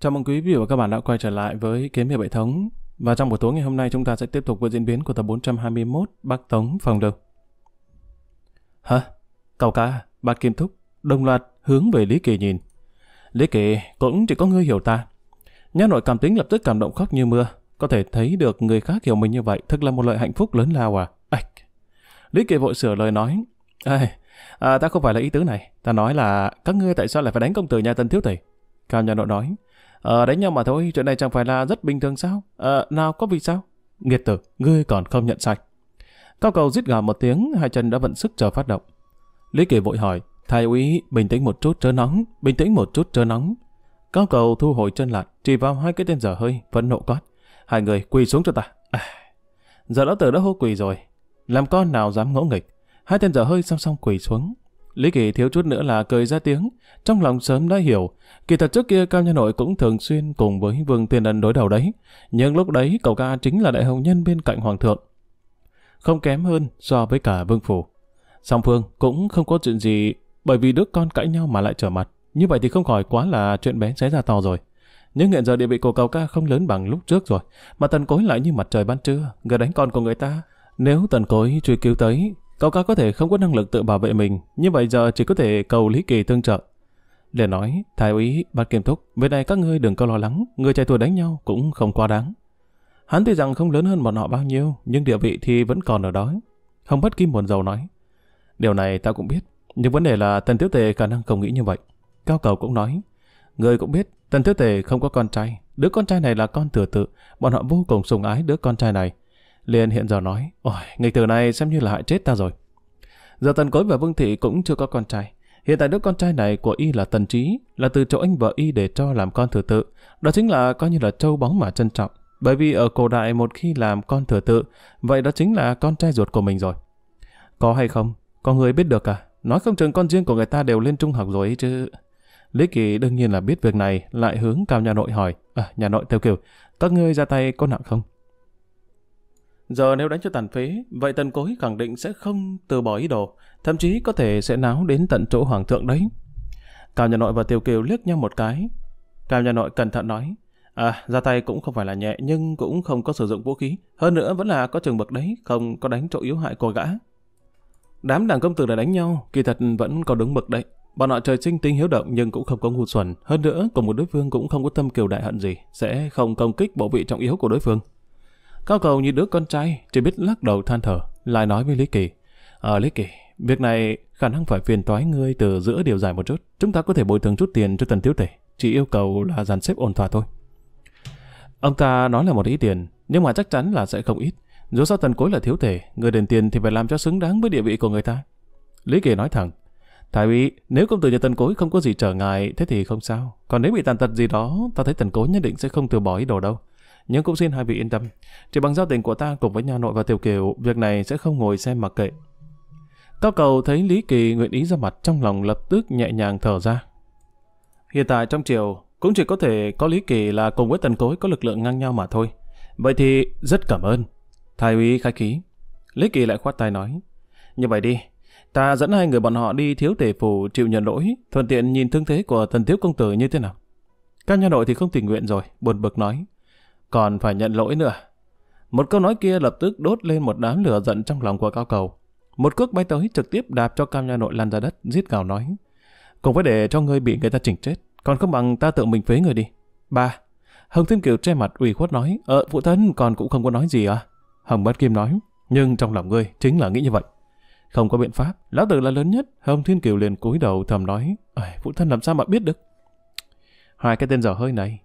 Chào mừng quý vị và các bạn đã quay trở lại với Kiếm Hiệp Hệ Thống. Và trong buổi tối ngày hôm nay chúng ta sẽ tiếp tục với diễn biến của tập 421 Bắc Tống Phòng Đầu. Hả? Cậu ca, ba Kim Thúc, đồng loạt hướng về Lý Kỳ nhìn. Lý Kỳ cũng chỉ có ngươi hiểu ta. nhà nội cảm tính lập tức cảm động khóc như mưa. Có thể thấy được người khác hiểu mình như vậy thật là một lợi hạnh phúc lớn lao à? Ạch! Lý Kỳ vội sửa lời nói. Ê, à, ta không phải là ý tứ này. Ta nói là các ngươi tại sao lại phải đánh công tử nhà Tân Thiếu Tỷ? Cao nhà nội nói. Ờ, đánh nhau mà thôi, chuyện này chẳng phải là rất bình thường sao? Ờ, nào có vì sao? Nghiệt tử, ngươi còn không nhận sạch. Cao cầu rít gào một tiếng, hai chân đã vận sức chờ phát động. Lý Kỳ vội hỏi, thái úy, bình tĩnh một chút chớ nóng, bình tĩnh một chút chớ nóng. Cao cầu thu hồi chân lại, chỉ vào hai cái tên dở hơi, phẫn nộ quát. Hai người quỳ xuống cho ta. À, giờ lão tử đã hô quỳ rồi, làm con nào dám ngỗ nghịch. Hai tên dở hơi song song quỳ xuống, Lý Kỳ thiếu chút nữa là cười ra tiếng, trong lòng sớm đã hiểu, kỳ thật trước kia Cao Nhân Nội cũng thường xuyên cùng với Vương Tiên Ân đối đầu đấy, nhưng lúc đấy cậu ca chính là đại hồng nhân bên cạnh Hoàng thượng. Không kém hơn so với cả Vương Phủ. Song Phương cũng không có chuyện gì bởi vì đứa con cãi nhau mà lại trở mặt, như vậy thì không khỏi quá là chuyện bé xảy ra to rồi. Nhưng hiện giờ địa vị của cậu ca không lớn bằng lúc trước rồi, mà tần cối lại như mặt trời ban trưa, người đánh con của người ta. Nếu tần cối truy cứu tới, Cậu ca có thể không có năng lực tự bảo vệ mình, như vậy giờ chỉ có thể cầu Lý Kỳ tương trợ. Để nói, thái úy, bác kiêm thúc, bên này các ngươi đừng có lo lắng, người trẻ tuổi đánh nhau cũng không quá đáng. Hắn tuy rằng không lớn hơn bọn họ bao nhiêu, nhưng địa vị thì vẫn còn ở đó. Không bất kim buồn dầu nói. Điều này ta cũng biết, nhưng vấn đề là Tần Tiếu Tề khả năng không nghĩ như vậy. Cao Cầu cũng nói, người cũng biết, Tần Tiếu Tề không có con trai, đứa con trai này là con thừa tự, bọn họ vô cùng sùng ái đứa con trai này. Liên hiện giờ nói, ôi, nghịch tử này xem như là hại chết ta rồi. Giờ Tần Cối và Vương Thị cũng chưa có con trai. Hiện tại đứa con trai này của y là Tần Trí, là từ chỗ anh vợ y để cho làm con thừa tự. Đó chính là coi như là châu bóng mà trân trọng. Bởi vì ở cổ đại một khi làm con thừa tự, vậy đó chính là con trai ruột của mình rồi. Có hay không? Có người biết được à? Nói không chừng con riêng của người ta đều lên trung học rồi ấy chứ. Lý Kỳ đương nhiên là biết việc này, lại hướng cao nhà nội hỏi. À, nhà nội tiêu kiểu, các ngươi ra tay có nặng không? Giờ nếu đánh cho tàn phế, vậy tần cối khẳng định sẽ không từ bỏ ý đồ, thậm chí có thể sẽ náo đến tận chỗ hoàng thượng đấy. Cao nhà nội và Tiêu Kiều liếc nhau một cái. Cao nhà nội cẩn thận nói, à, ra tay cũng không phải là nhẹ nhưng cũng không có sử dụng vũ khí. Hơn nữa vẫn là có trường bậc đấy, không có đánh chỗ yếu hại của gã. Đám đảng công tử đã đánh nhau, kỳ thật vẫn có đúng bậc đấy. Bọn họ trời sinh tinh hiếu động nhưng cũng không có ngu xuẩn. Hơn nữa, cùng một đối phương cũng không có tâm kiều đại hận gì, sẽ không công kích bộ vị trọng yếu của đối phương. Cao cầu như đứa con trai, chỉ biết lắc đầu than thở, lại nói với Lý Kỳ. Ờ Lý Kỳ, việc này khả năng phải phiền toái ngươi từ giữa điều dài một chút. Chúng ta có thể bồi thường chút tiền cho tần tiếu tể, chỉ yêu cầu là dàn xếp ổn thỏa thôi. Ông ta nói là một ý tiền, nhưng mà chắc chắn là sẽ không ít. Dù sao tần cối là thiếu thể, người đền tiền thì phải làm cho xứng đáng với địa vị của người ta. Lý Kỳ nói thẳng, Thái úy, nếu công tử nhà tần cối không có gì trở ngại, thế thì không sao. Còn nếu bị tàn tật gì đó, ta thấy tần cối nhất định sẽ không từ bỏ ý đồ đâu nhưng cũng xin hai vị yên tâm. Chỉ bằng giao tình của ta cùng với nhà nội và tiểu kiều, việc này sẽ không ngồi xem mặc kệ. Cao cầu thấy Lý Kỳ nguyện ý ra mặt trong lòng lập tức nhẹ nhàng thở ra. Hiện tại trong triều cũng chỉ có thể có Lý Kỳ là cùng với tần cối có lực lượng ngang nhau mà thôi. Vậy thì rất cảm ơn. Thái úy khai khí. Lý Kỳ lại khoát tay nói. Như vậy đi, ta dẫn hai người bọn họ đi thiếu tể phủ chịu nhận lỗi, thuận tiện nhìn thương thế của thần thiếu công tử như thế nào. Các nhà nội thì không tình nguyện rồi, buồn bực nói còn phải nhận lỗi nữa. Một câu nói kia lập tức đốt lên một đám lửa giận trong lòng của cao cầu. Một cước bay tới trực tiếp đạp cho cam nha nội lăn ra đất, giết gào nói. Cũng phải để cho ngươi bị người ta chỉnh chết, còn không bằng ta tự mình phế người đi. Ba, Hồng Thiên Kiều che mặt ủy khuất nói, Ờ, phụ thân còn cũng không có nói gì à? Hồng Bát Kim nói, nhưng trong lòng ngươi chính là nghĩ như vậy. Không có biện pháp, lão tử là lớn nhất, Hồng Thiên Kiều liền cúi đầu thầm nói, Phụ thân làm sao mà biết được? Hai cái tên dở hơi này,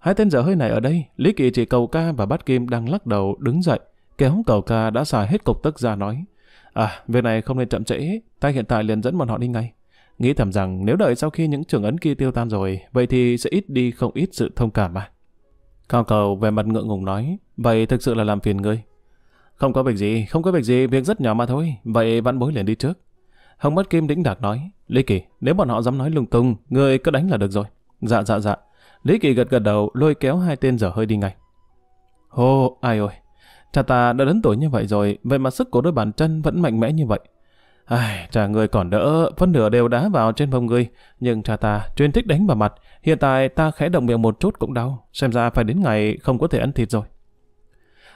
Hai tên dở hơi này ở đây, Lý Kỵ chỉ cầu ca và bắt kim đang lắc đầu đứng dậy, kéo cầu ca đã xài hết cục tức ra nói. À, việc này không nên chậm trễ, ta hiện tại liền dẫn bọn họ đi ngay. Nghĩ thầm rằng nếu đợi sau khi những trưởng ấn kia tiêu tan rồi, vậy thì sẽ ít đi không ít sự thông cảm mà. Cao cầu về mặt ngượng ngùng nói, vậy thực sự là làm phiền ngươi. Không có việc gì, không có việc gì, việc rất nhỏ mà thôi, vậy vẫn bối liền đi trước. Hồng mắt kim đĩnh đạc nói, Lý Kỳ, nếu bọn họ dám nói lung tung, ngươi cứ đánh là được rồi. Dạ dạ dạ, Lý Kỳ gật gật đầu, lôi kéo hai tên dở hơi đi ngay. Hô, ai ơi, cha ta đã đến tuổi như vậy rồi, vậy mà sức của đôi bàn chân vẫn mạnh mẽ như vậy. Ai, cha người còn đỡ, phân nửa đều đá vào trên vòng người, nhưng cha ta chuyên thích đánh vào mặt, hiện tại ta khẽ động miệng một chút cũng đau, xem ra phải đến ngày không có thể ăn thịt rồi.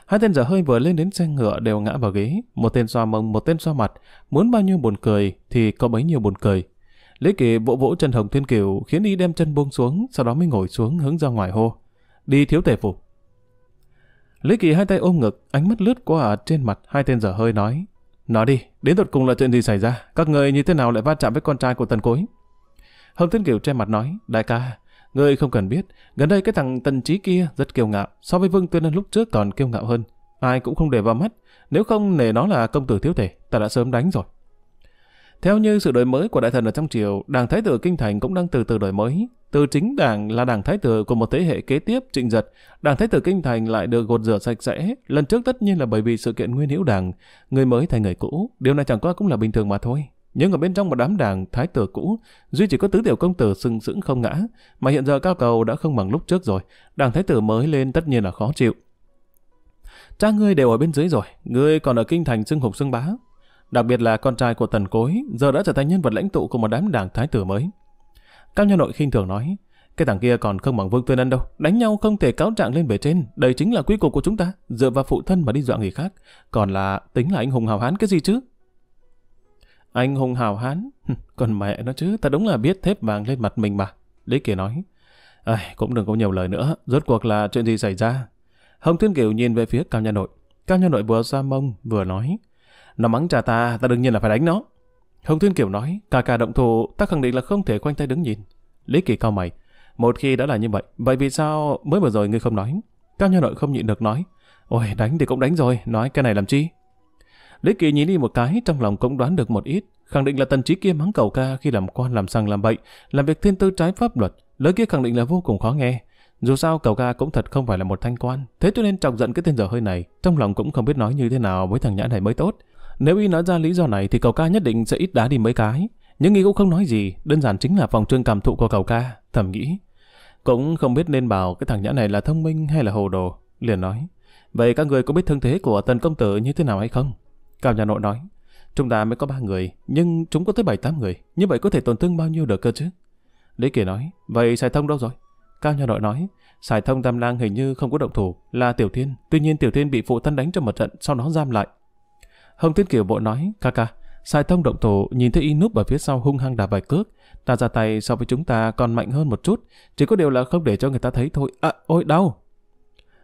Hai tên dở hơi vừa lên đến xe ngựa đều ngã vào ghế, một tên xoa mông, một tên xoa mặt, muốn bao nhiêu buồn cười thì có bấy nhiêu buồn cười. Lý Kỳ vỗ vỗ chân Hồng Thiên Kiều khiến y đem chân buông xuống, sau đó mới ngồi xuống hướng ra ngoài hô. Đi thiếu tề phục. Lý Kỳ hai tay ôm ngực, ánh mắt lướt qua trên mặt hai tên dở hơi nói. Nói đi, đến tận cùng là chuyện gì xảy ra? Các người như thế nào lại va chạm với con trai của Tần Cối? Hồng Thiên Kiều che mặt nói, đại ca, ngươi không cần biết, gần đây cái thằng Tần Trí kia rất kiêu ngạo, so với Vương Tuyên lúc trước còn kiêu ngạo hơn. Ai cũng không để vào mắt, nếu không nể nó là công tử thiếu tề ta đã sớm đánh rồi. Theo như sự đổi mới của đại thần ở trong triều, Đảng Thái tử Kinh Thành cũng đang từ từ đổi mới. Từ chính đảng là đảng thái tử của một thế hệ kế tiếp trịnh giật, đảng thái tử kinh thành lại được gột rửa sạch sẽ. Lần trước tất nhiên là bởi vì sự kiện nguyên hữu đảng, người mới thay người cũ, điều này chẳng qua cũng là bình thường mà thôi. Nhưng ở bên trong một đám đảng thái tử cũ, duy chỉ có tứ tiểu công tử sừng sững không ngã, mà hiện giờ cao cầu đã không bằng lúc trước rồi, đảng thái tử mới lên tất nhiên là khó chịu. Cha ngươi đều ở bên dưới rồi, ngươi còn ở kinh thành xưng hục xưng bá, đặc biệt là con trai của tần cối giờ đã trở thành nhân vật lãnh tụ của một đám đảng thái tử mới. Cao Nha Nội khinh thường nói, cái thằng kia còn không bằng Vương Tuyên Ân đâu, đánh nhau không thể cáo trạng lên bề trên, đây chính là quy cục của chúng ta, dựa vào phụ thân mà đi dọa người khác, còn là tính là anh hùng hào hán cái gì chứ? Anh hùng hào hán? còn mẹ nó chứ, ta đúng là biết thép vàng lên mặt mình mà. Lý kỳ nói, Ai, cũng đừng có nhiều lời nữa, rốt cuộc là chuyện gì xảy ra? Hồng Thiên Kiều nhìn về phía Cao Nha Nội. Cao Nha Nội vừa ra mông, vừa nói, nó mắng cha ta, ta đương nhiên là phải đánh nó. Hồng Thiên Kiều nói, ca ca động thủ, ta khẳng định là không thể quanh tay đứng nhìn. Lý Kỳ cao mày, một khi đã là như vậy, vậy vì sao mới vừa rồi ngươi không nói? Cao nhân nội không nhịn được nói, ôi đánh thì cũng đánh rồi, nói cái này làm chi? Lý Kỳ nhìn đi một cái, trong lòng cũng đoán được một ít, khẳng định là tần trí kia mắng cầu ca khi làm quan làm sang làm bậy, làm việc thiên tư trái pháp luật, lời kia khẳng định là vô cùng khó nghe. Dù sao cầu ca cũng thật không phải là một thanh quan, thế cho nên trọng giận cái tên giờ hơi này, trong lòng cũng không biết nói như thế nào với thằng nhã này mới tốt. Nếu y nói ra lý do này thì cậu ca nhất định sẽ ít đá đi mấy cái. Nhưng y cũng không nói gì, đơn giản chính là vòng trương cảm thụ của cậu ca, thầm nghĩ. Cũng không biết nên bảo cái thằng nhã này là thông minh hay là hồ đồ, liền nói. Vậy các người có biết thân thế của tần công tử như thế nào hay không? Cao nhà nội nói, chúng ta mới có ba người, nhưng chúng có tới bảy tám người, như vậy có thể tổn thương bao nhiêu được cơ chứ? Lý Kỳ nói, vậy xài thông đâu rồi? Cao nhà nội nói, xài thông tam lang hình như không có động thủ, là Tiểu Thiên, tuy nhiên Tiểu Thiên bị phụ thân đánh trong một trận, sau đó giam lại, Hồng Thiên Kiều bộ nói, ca ca, Sài Thông động thổ nhìn thấy y núp ở phía sau hung hăng đà vài cước. Ta ra tay so với chúng ta còn mạnh hơn một chút, chỉ có điều là không để cho người ta thấy thôi. À, ôi đau!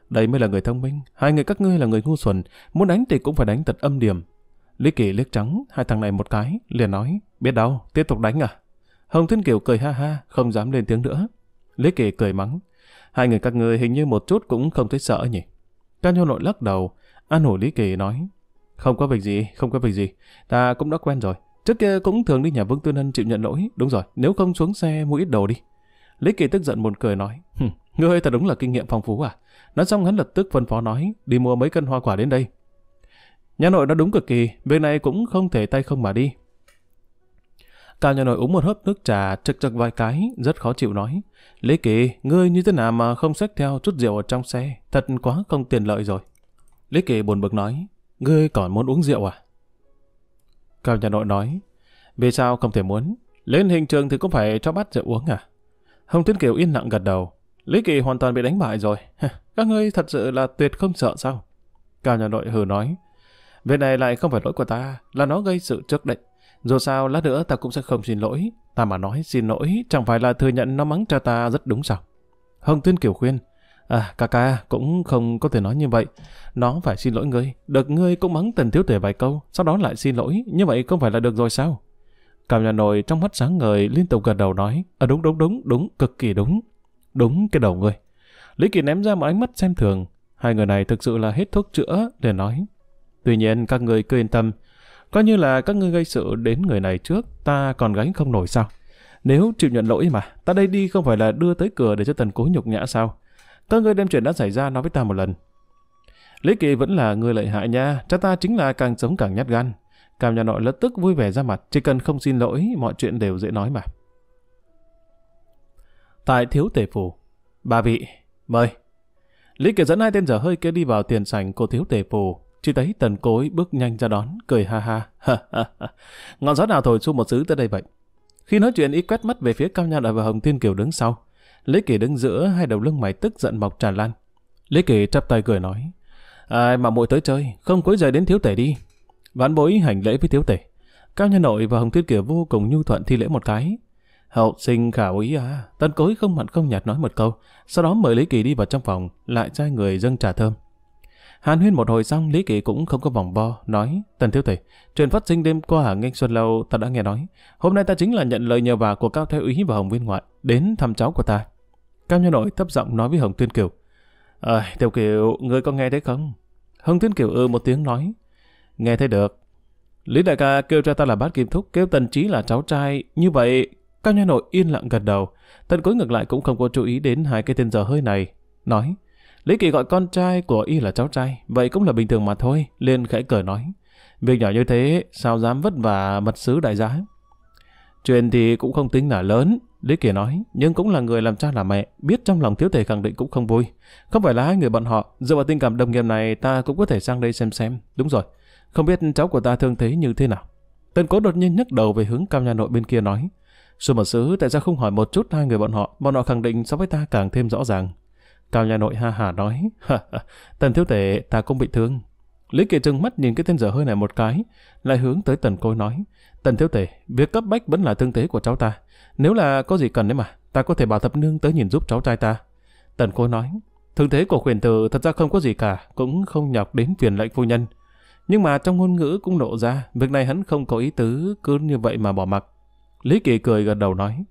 Đây mới là người thông minh, hai người các ngươi là người ngu xuẩn, muốn đánh thì cũng phải đánh thật âm điểm. Lý Kỳ liếc trắng, hai thằng này một cái, liền nói, biết đau, tiếp tục đánh à? Hồng Thiên Kiều cười ha ha, không dám lên tiếng nữa. Lý Kỳ cười mắng, hai người các ngươi hình như một chút cũng không thấy sợ nhỉ. Ca Nhô Nội lắc đầu, an ủi Lý Kỳ nói, không có việc gì, không có việc gì. Ta cũng đã quen rồi. Trước kia cũng thường đi nhà Vương Tư Hân chịu nhận lỗi. Đúng rồi, nếu không xuống xe mua ít đồ đi. Lý Kỳ tức giận buồn cười nói. Ngươi thật đúng là kinh nghiệm phong phú à? Nói xong hắn lập tức phân phó nói, đi mua mấy cân hoa quả đến đây. Nhà nội đã đúng cực kỳ, việc này cũng không thể tay không mà đi. Cao nhà nội uống một hớp nước trà trực trực vài cái, rất khó chịu nói. Lý Kỳ, ngươi như thế nào mà không xách theo chút rượu ở trong xe, thật quá không tiền lợi rồi. Lý Kỳ buồn bực nói, Ngươi còn muốn uống rượu à? Cao nhà nội nói, vì sao không thể muốn? Lên hình trường thì cũng phải cho bắt rượu uống à? Hồng tuyến Kiều yên lặng gật đầu. Lý Kỳ hoàn toàn bị đánh bại rồi. Các ngươi thật sự là tuyệt không sợ sao? Cao nhà nội hừ nói, Việc này lại không phải lỗi của ta, là nó gây sự trước định. Dù sao, lát nữa ta cũng sẽ không xin lỗi. Ta mà nói xin lỗi, chẳng phải là thừa nhận nó mắng cha ta rất đúng sao? Hồng Tuyên Kiều khuyên, À, ca ca cũng không có thể nói như vậy. Nó phải xin lỗi ngươi. Được ngươi cũng mắng tần thiếu thể vài câu, sau đó lại xin lỗi. Như vậy không phải là được rồi sao? Cảm nhà nồi trong mắt sáng ngời liên tục gật đầu nói. À đúng, đúng, đúng, đúng, cực kỳ đúng. Đúng cái đầu ngươi. Lý Kỳ ném ra một ánh mắt xem thường. Hai người này thực sự là hết thuốc chữa, để nói. Tuy nhiên các người cứ yên tâm. Coi như là các ngươi gây sự đến người này trước, ta còn gánh không nổi sao? Nếu chịu nhận lỗi mà, ta đây đi không phải là đưa tới cửa để cho tần cố nhục nhã sao? Các ngươi đem chuyện đã xảy ra nói với ta một lần. Lý Kỳ vẫn là người lợi hại nha, cha ta chính là càng sống càng nhát gan. Cam nhà nội lập tức vui vẻ ra mặt, chỉ cần không xin lỗi, mọi chuyện đều dễ nói mà. Tại thiếu tể phủ, bà vị, mời. Lý Kỳ dẫn hai tên dở hơi kia đi vào tiền sảnh của thiếu tể phủ, chỉ thấy tần cối bước nhanh ra đón, cười ha ha. Ngọn gió nào thổi xu một xứ tới đây vậy? Khi nói chuyện y quét mắt về phía cao nhà đại và hồng tiên kiều đứng sau. Lý Kỳ đứng giữa hai đầu lưng mày tức giận mọc tràn lan. Lý Kỳ chắp tay cười nói, ai mà muội tới chơi, không quấy rầy đến thiếu tể đi. Ván bối hành lễ với thiếu tể. Cao nhân nội và Hồng Tuyết Kiều vô cùng nhu thuận thi lễ một cái. Hậu sinh khảo ý à, tân cối không mặn không nhạt nói một câu, sau đó mời Lý Kỳ đi vào trong phòng, lại trai người dâng trà thơm. Hàn huyên một hồi xong, Lý Kỳ cũng không có vòng vo, nói, Tần Thiếu tể, chuyện phát sinh đêm qua ở Nghênh Xuân Lâu ta đã nghe nói. Hôm nay ta chính là nhận lời nhờ vả của Cao Thái Úy và Hồng Viên Ngoại, đến thăm cháu của ta. Cao Nhân Nội thấp giọng nói với Hồng Tuyên Kiều. À, Tiểu Kiều, ngươi có nghe thấy không? Hồng Tuyên Kiều ư ừ một tiếng nói. Nghe thấy được. Lý đại ca kêu cho ta là bát kim thúc, kêu tần trí là cháu trai. Như vậy, Cao Nhân Nội yên lặng gật đầu. Tần cuối ngược lại cũng không có chú ý đến hai cái tên giờ hơi này. Nói, Lý Kỳ gọi con trai của y là cháu trai, vậy cũng là bình thường mà thôi. Liên khẽ cười nói. Việc nhỏ như thế, sao dám vất vả mật sứ đại giá? Chuyện thì cũng không tính là lớn, Lý Kỳ nói, nhưng cũng là người làm cha làm mẹ, biết trong lòng thiếu thể khẳng định cũng không vui. Không phải là hai người bọn họ, dựa vào tình cảm đồng nghiệp này ta cũng có thể sang đây xem xem. Đúng rồi, không biết cháu của ta thương thế như thế nào. Tần cố đột nhiên nhấc đầu về hướng cao nhà nội bên kia nói. Sư mật sứ tại sao không hỏi một chút hai người bọn họ, bọn họ khẳng định so với ta càng thêm rõ ràng. Cao nhà nội ha hà nói, tần thiếu thể ta cũng bị thương. Lý Kỳ trừng mắt nhìn cái tên dở hơi này một cái, lại hướng tới tần côi nói, tần thiếu thể, việc cấp bách vẫn là thương thế của cháu ta nếu là có gì cần đấy mà, ta có thể bảo thập nương tới nhìn giúp cháu trai ta. Tần cô nói, thường thế của khuyển tử thật ra không có gì cả, cũng không nhọc đến phiền lệnh phu nhân. Nhưng mà trong ngôn ngữ cũng lộ ra, việc này hắn không có ý tứ cứ như vậy mà bỏ mặc. Lý Kỳ cười gật đầu nói,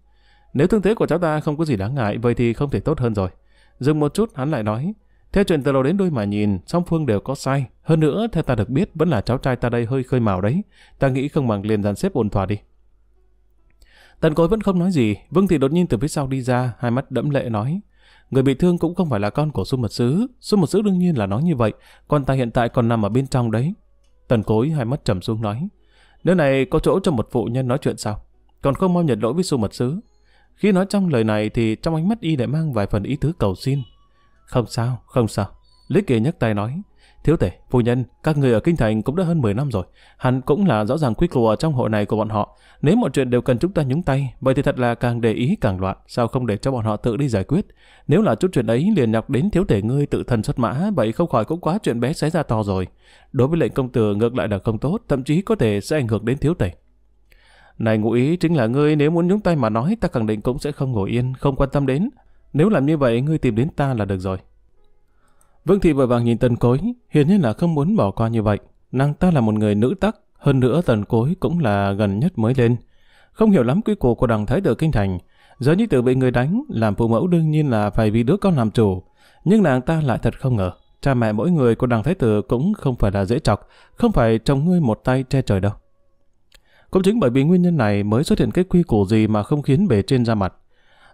nếu thương thế của cháu ta không có gì đáng ngại, vậy thì không thể tốt hơn rồi. Dừng một chút hắn lại nói, theo chuyện từ đầu đến đuôi mà nhìn, song phương đều có sai. Hơn nữa, theo ta được biết, vẫn là cháu trai ta đây hơi khơi mào đấy. Ta nghĩ không bằng liền dàn xếp ổn thỏa đi. Tần cối vẫn không nói gì, Vương Thị đột nhiên từ phía sau đi ra, hai mắt đẫm lệ nói. Người bị thương cũng không phải là con của Xu Mật Sứ, Xu Mật Sứ đương nhiên là nói như vậy, con ta hiện tại còn nằm ở bên trong đấy. Tần cối hai mắt trầm xuống nói. Nơi này có chỗ cho một phụ nhân nói chuyện sao? Còn không mau nhận lỗi với Xu Mật Sứ. Khi nói trong lời này thì trong ánh mắt y lại mang vài phần ý tứ cầu xin. Không sao, không sao. Lý Kỳ nhấc tay nói. Thiếu tể, phu nhân, các người ở Kinh Thành cũng đã hơn 10 năm rồi. Hắn cũng là rõ ràng quy củ trong hội này của bọn họ. Nếu mọi chuyện đều cần chúng ta nhúng tay, vậy thì thật là càng để ý càng loạn. Sao không để cho bọn họ tự đi giải quyết? Nếu là chút chuyện ấy liền nhọc đến thiếu tể ngươi tự thần xuất mã, vậy không khỏi cũng quá chuyện bé xé ra to rồi. Đối với lệnh công tử ngược lại là không tốt, thậm chí có thể sẽ ảnh hưởng đến thiếu tể. Này ngụ ý chính là ngươi nếu muốn nhúng tay mà nói ta khẳng định cũng sẽ không ngồi yên, không quan tâm đến. Nếu làm như vậy ngươi tìm đến ta là được rồi. Vương Thị vội vàng nhìn Tần Cối, hiển nhiên là không muốn bỏ qua như vậy. Nàng ta là một người nữ tắc, hơn nữa Tần Cối cũng là gần nhất mới lên. Không hiểu lắm quy củ của đằng Thái tử Kinh Thành. Giờ như tử bị người đánh, làm phụ mẫu đương nhiên là phải vì đứa con làm chủ. Nhưng nàng ta lại thật không ngờ, cha mẹ mỗi người của đằng Thái tử cũng không phải là dễ chọc, không phải trồng ngươi một tay che trời đâu. Cũng chính bởi vì nguyên nhân này mới xuất hiện cái quy củ gì mà không khiến bề trên ra mặt.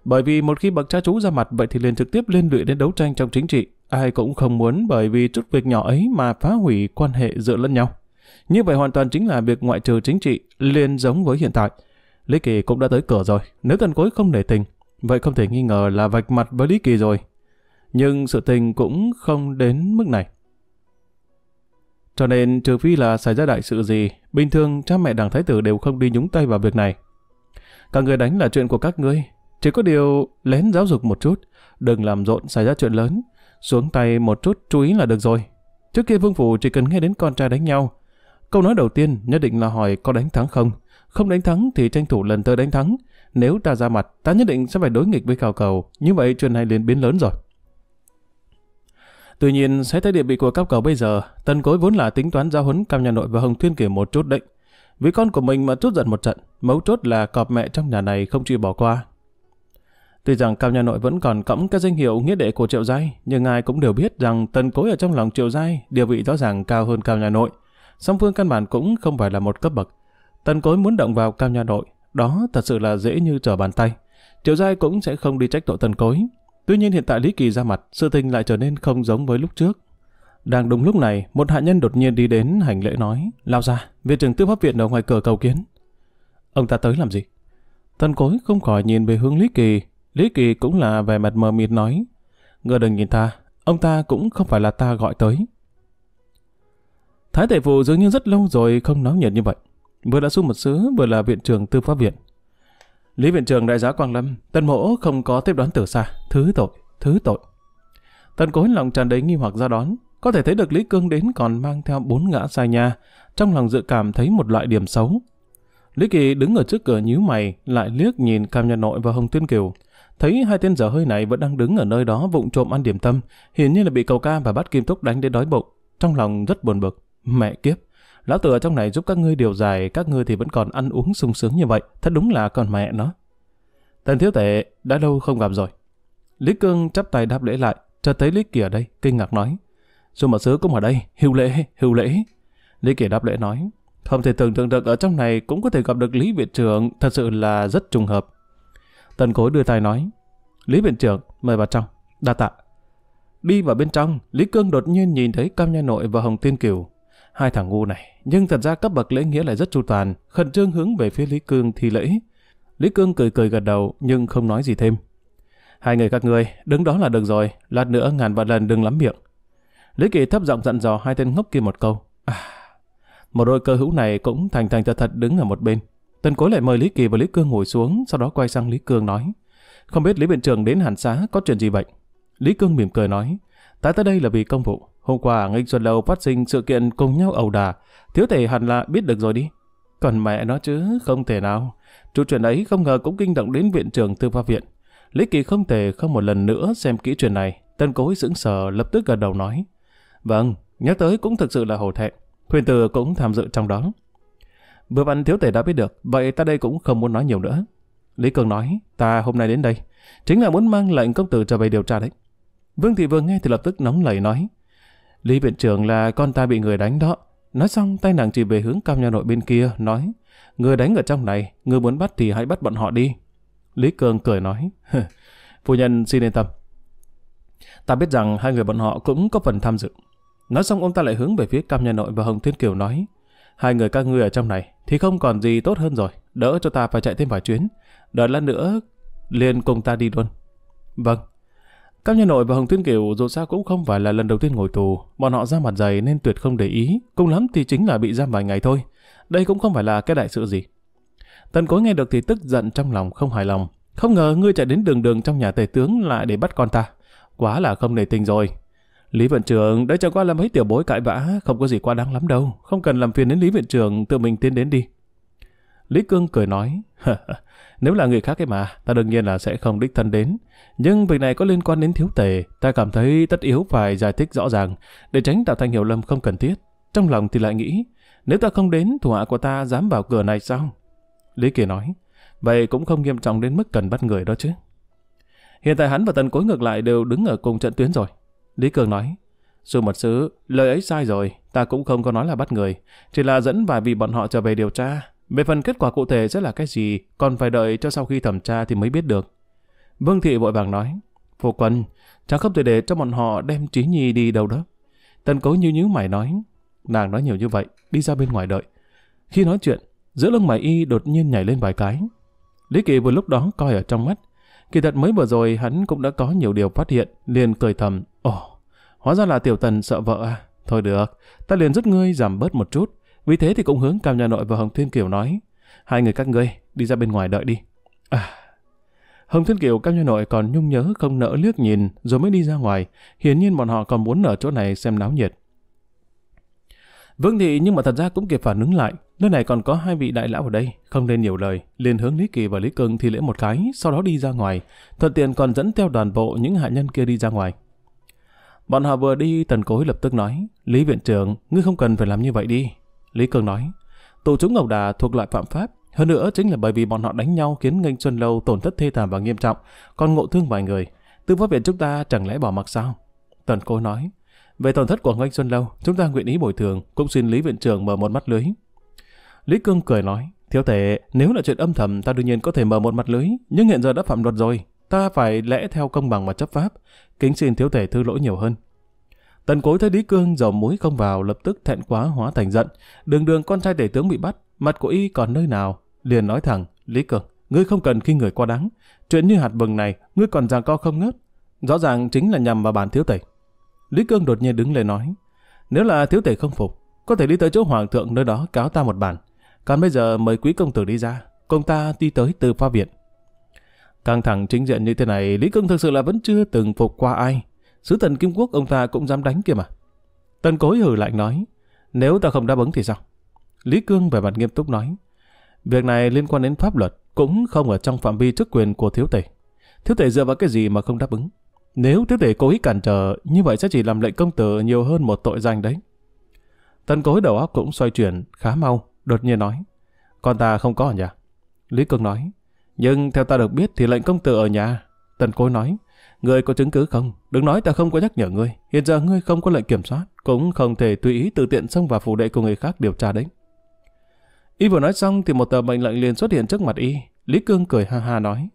Bởi vì một khi bậc cha chú ra mặt vậy thì liền trực tiếp liên lụy đến đấu tranh trong chính trị, Ai cũng không muốn bởi vì chút việc nhỏ ấy mà phá hủy quan hệ dựa lẫn nhau. Như vậy hoàn toàn chính là việc ngoại trừ chính trị liên giống với hiện tại. Lý Kỳ cũng đã tới cửa rồi, nếu Tần Cối không để tình, vậy không thể nghi ngờ là vạch mặt với Lý Kỳ rồi. Nhưng sự tình cũng không đến mức này. Cho nên trừ phi là xảy ra đại sự gì, bình thường cha mẹ đảng thái tử đều không đi nhúng tay vào việc này. cả người đánh là chuyện của các ngươi, chỉ có điều lén giáo dục một chút, đừng làm rộn xảy ra chuyện lớn. Xuống tay một chút chú ý là được rồi. Trước kia Vương Phủ chỉ cần nghe đến con trai đánh nhau. Câu nói đầu tiên nhất định là hỏi có đánh thắng không. Không đánh thắng thì tranh thủ lần tới đánh thắng. Nếu ta ra mặt, ta nhất định sẽ phải đối nghịch với Khảo Cầu. Như vậy chuyện này liền biến lớn rồi. Tuy nhiên, xét tới địa vị của các cầu bây giờ, tần cối vốn là tính toán giao huấn Cam Nhà Nội và Hồng Thiên kiểu một chút định Vì con của mình mà chút giận một trận, mấu chốt là cọp mẹ trong nhà này không chịu bỏ qua, Tuy rằng Cao Nha Nội vẫn còn cõng các danh hiệu nghĩa đệ của Triệu Giai, nhưng ai cũng đều biết rằng tần cối ở trong lòng Triệu Giai địa vị rõ ràng cao hơn Cao Nha Nội. Song Phương căn bản cũng không phải là một cấp bậc. Tần cối muốn động vào Cao Nha Nội, đó thật sự là dễ như trở bàn tay. Triệu Giai cũng sẽ không đi trách tội tần cối. Tuy nhiên hiện tại Lý Kỳ ra mặt, sự tình lại trở nên không giống với lúc trước. Đang đúng lúc này, một hạ nhân đột nhiên đi đến hành lễ nói, lao ra, viện trưởng tư pháp viện ở ngoài cửa cầu kiến. Ông ta tới làm gì? Tần cối không khỏi nhìn về hướng Lý Kỳ, Lý Kỳ cũng là vẻ mặt mờ mịt nói. Ngươi đừng nhìn ta, ông ta cũng không phải là ta gọi tới. Thái tể phụ dường như rất lâu rồi không nói nhiệt như vậy. Vừa đã xuống một sứ, vừa là viện trưởng tư pháp viện. Lý viện trưởng đại giá Quang Lâm, tân mỗ không có tiếp đoán từ xa. Thứ tội, thứ tội. Tần cối lòng tràn đầy nghi hoặc ra đón. Có thể thấy được Lý Cương đến còn mang theo bốn ngã sai nhà, Trong lòng dự cảm thấy một loại điểm xấu. Lý Kỳ đứng ở trước cửa nhíu mày, lại liếc nhìn cam nhà nội và Hồng Tuyên Kiều thấy hai tên dở hơi này vẫn đang đứng ở nơi đó vụng trộm ăn điểm tâm, hiển nhiên là bị cầu ca và bắt kim túc đánh đến đói bụng, trong lòng rất buồn bực, mẹ kiếp, lão tử ở trong này giúp các ngươi điều dài, các ngươi thì vẫn còn ăn uống sung sướng như vậy, thật đúng là còn mẹ nó. Tần thiếu tể đã lâu không gặp rồi. Lý Cương chắp tay đáp lễ lại, chợt thấy Lý Kỳ ở đây, kinh ngạc nói: "Dù mà sứ cũng ở đây, hưu lễ, hưu lễ." Lý Kỳ đáp lễ nói: "Không thể tưởng tượng được ở trong này cũng có thể gặp được Lý viện trưởng, thật sự là rất trùng hợp." Tần cối đưa tay nói, Lý viện trưởng, mời vào trong, đa tạ. Đi vào bên trong, Lý Cương đột nhiên nhìn thấy Cam Nha Nội và Hồng Tiên Kiều. Hai thằng ngu này, nhưng thật ra cấp bậc lễ nghĩa lại rất chu toàn, khẩn trương hướng về phía Lý Cương thi lễ. Lý Cương cười cười gật đầu nhưng không nói gì thêm. Hai người các ngươi, đứng đó là được rồi, lát nữa ngàn vạn lần đừng lắm miệng. Lý Kỳ thấp giọng dặn dò hai tên ngốc kia một câu. À, một đôi cơ hữu này cũng thành thành thật thật đứng ở một bên, Tần Cối lại mời Lý Kỳ và Lý Cương ngồi xuống, sau đó quay sang Lý Cương nói. Không biết Lý Viện trưởng đến Hàn Xá có chuyện gì vậy? Lý Cương mỉm cười nói. "Tại tới đây là vì công vụ. Hôm qua Nghênh Xuân Lâu phát sinh sự kiện cùng nhau ẩu đà. Thiếu thể hẳn là biết được rồi đi. Còn mẹ nó chứ, không thể nào. Chủ chuyện ấy không ngờ cũng kinh động đến viện trưởng tư pháp viện. Lý Kỳ không thể không một lần nữa xem kỹ chuyện này. Tần cối sững sờ lập tức gật đầu nói. Vâng, nhắc tới cũng thực sự là hổ thẹn. Huyền từ cũng tham dự trong đó. Vừa vặn thiếu tể đã biết được, vậy ta đây cũng không muốn nói nhiều nữa. Lý Cường nói, ta hôm nay đến đây, chính là muốn mang lệnh công tử trở về điều tra đấy. Vương Thị vương nghe thì lập tức nóng lẩy nói, Lý viện trưởng là con ta bị người đánh đó. Nói xong tay nàng chỉ về hướng cao nhà nội bên kia, nói, người đánh ở trong này, người muốn bắt thì hãy bắt bọn họ đi. Lý Cường cười nói, phu nhân xin yên tâm. Ta biết rằng hai người bọn họ cũng có phần tham dự. Nói xong ông ta lại hướng về phía cam nhà nội và Hồng Thiên Kiều nói, hai người các ngươi ở trong này, thì không còn gì tốt hơn rồi, đỡ cho ta phải chạy thêm vài chuyến. Đợi lát nữa, liền cùng ta đi luôn. Vâng. Các nhân nội và Hồng Tuyên Kiều dù sao cũng không phải là lần đầu tiên ngồi tù, bọn họ ra mặt dày nên tuyệt không để ý, cùng lắm thì chính là bị giam vài ngày thôi. Đây cũng không phải là cái đại sự gì. Tần cối nghe được thì tức giận trong lòng không hài lòng. Không ngờ ngươi chạy đến đường đường trong nhà tể tướng lại để bắt con ta. Quá là không nể tình rồi, Lý viện trưởng đã chẳng qua là mấy tiểu bối cãi vã, không có gì quá đáng lắm đâu, không cần làm phiền đến Lý viện trưởng, tự mình tiến đến đi. Lý Cương cười nói, nếu là người khác ấy mà, ta đương nhiên là sẽ không đích thân đến. Nhưng việc này có liên quan đến thiếu tề, ta cảm thấy tất yếu phải giải thích rõ ràng, để tránh tạo thành hiểu lầm không cần thiết. Trong lòng thì lại nghĩ, nếu ta không đến, thủ hạ của ta dám vào cửa này sao? Lý Kỳ nói, vậy cũng không nghiêm trọng đến mức cần bắt người đó chứ. Hiện tại hắn và tần cối ngược lại đều đứng ở cùng trận tuyến rồi. Lý Cường nói, Sư mật sứ, lời ấy sai rồi, ta cũng không có nói là bắt người, chỉ là dẫn vài vị bọn họ trở về điều tra. Về phần kết quả cụ thể sẽ là cái gì, còn phải đợi cho sau khi thẩm tra thì mới biết được. Vương Thị vội vàng nói, phụ quân, chẳng không thể để cho bọn họ đem Trí Nhi đi đâu đó. Tần cối như nhíu mày nói, nàng nói nhiều như vậy, đi ra bên ngoài đợi. Khi nói chuyện, giữa lưng mày y đột nhiên nhảy lên vài cái. Lý Kỳ vừa lúc đó coi ở trong mắt, kỳ thật mới vừa rồi hắn cũng đã có nhiều điều phát hiện, liền cười thầm, Ồ, hóa ra là tiểu tần sợ vợ à? Thôi được, ta liền giúp ngươi giảm bớt một chút. Vì thế thì cũng hướng Cam Nhà Nội và Hồng Thiên Kiều nói. Hai người các ngươi, đi ra bên ngoài đợi đi. À... Hồng Thiên Kiều Cam Nhà Nội còn nhung nhớ không nỡ liếc nhìn rồi mới đi ra ngoài. Hiển nhiên bọn họ còn muốn ở chỗ này xem náo nhiệt. Vương Thị nhưng mà thật ra cũng kịp phản ứng lại. Nơi này còn có hai vị đại lão ở đây, không nên nhiều lời. liền hướng Lý Kỳ và Lý Cương thi lễ một cái, sau đó đi ra ngoài. Thuận tiện còn dẫn theo đoàn bộ những hạ nhân kia đi ra ngoài. Bọn họ vừa đi, tần cối lập tức nói, Lý viện trưởng, ngươi không cần phải làm như vậy đi. Lý Cường nói, tù chúng ngọc đà thuộc loại phạm pháp, hơn nữa chính là bởi vì bọn họ đánh nhau khiến Nghênh Xuân Lâu tổn thất thê thảm và nghiêm trọng, còn ngộ thương vài người. Tư pháp viện chúng ta chẳng lẽ bỏ mặc sao? Tần cô nói, về tổn thất của Nghênh Xuân Lâu, chúng ta nguyện ý bồi thường, cũng xin Lý Viện trưởng mở một mắt lưới. Lý Cương cười nói, thiếu thể, nếu là chuyện âm thầm ta đương nhiên có thể mở một mặt lưới, nhưng hiện giờ đã phạm luật rồi, ta phải lẽ theo công bằng mà chấp pháp, kính xin thiếu thể thư lỗi nhiều hơn. Tần cối thấy Lý Cương dầu mũi không vào lập tức thẹn quá hóa thành giận. Đường đường con trai tể tướng bị bắt, mặt của y còn nơi nào? Liền nói thẳng, Lý Cương, ngươi không cần khi người qua đáng. Chuyện như hạt bừng này, ngươi còn giằng co không ngớt. Rõ ràng chính là nhằm vào bản thiếu tể. Lý Cương đột nhiên đứng lên nói, nếu là thiếu tể không phục, có thể đi tới chỗ hoàng thượng nơi đó cáo ta một bản. Còn bây giờ mời quý công tử đi ra, công ta đi tới từ pha viện. Căng thẳng chính diện như thế này, Lý Cưng thực sự là vẫn chưa từng phục qua ai. Sứ thần Kim Quốc ông ta cũng dám đánh kia mà. Tần cối hử lạnh nói, nếu ta không đáp ứng thì sao? Lý Cương về mặt nghiêm túc nói, việc này liên quan đến pháp luật, cũng không ở trong phạm vi chức quyền của thiếu tể. Thiếu tể dựa vào cái gì mà không đáp ứng? Nếu thiếu tể cố ý cản trở, như vậy sẽ chỉ làm lệnh công tử nhiều hơn một tội danh đấy. Tần cối đầu óc cũng xoay chuyển khá mau, đột nhiên nói, con ta không có ở à nhà. Lý Cương nói, nhưng theo ta được biết thì lệnh công tử ở nhà. Tần cối nói, ngươi có chứng cứ không? Đừng nói ta không có nhắc nhở ngươi. Hiện giờ ngươi không có lệnh kiểm soát, cũng không thể tùy ý tự tiện xông vào phủ đệ của người khác điều tra đấy. Y vừa nói xong thì một tờ mệnh lệnh liền xuất hiện trước mặt Y. Lý Cương cười ha ha nói,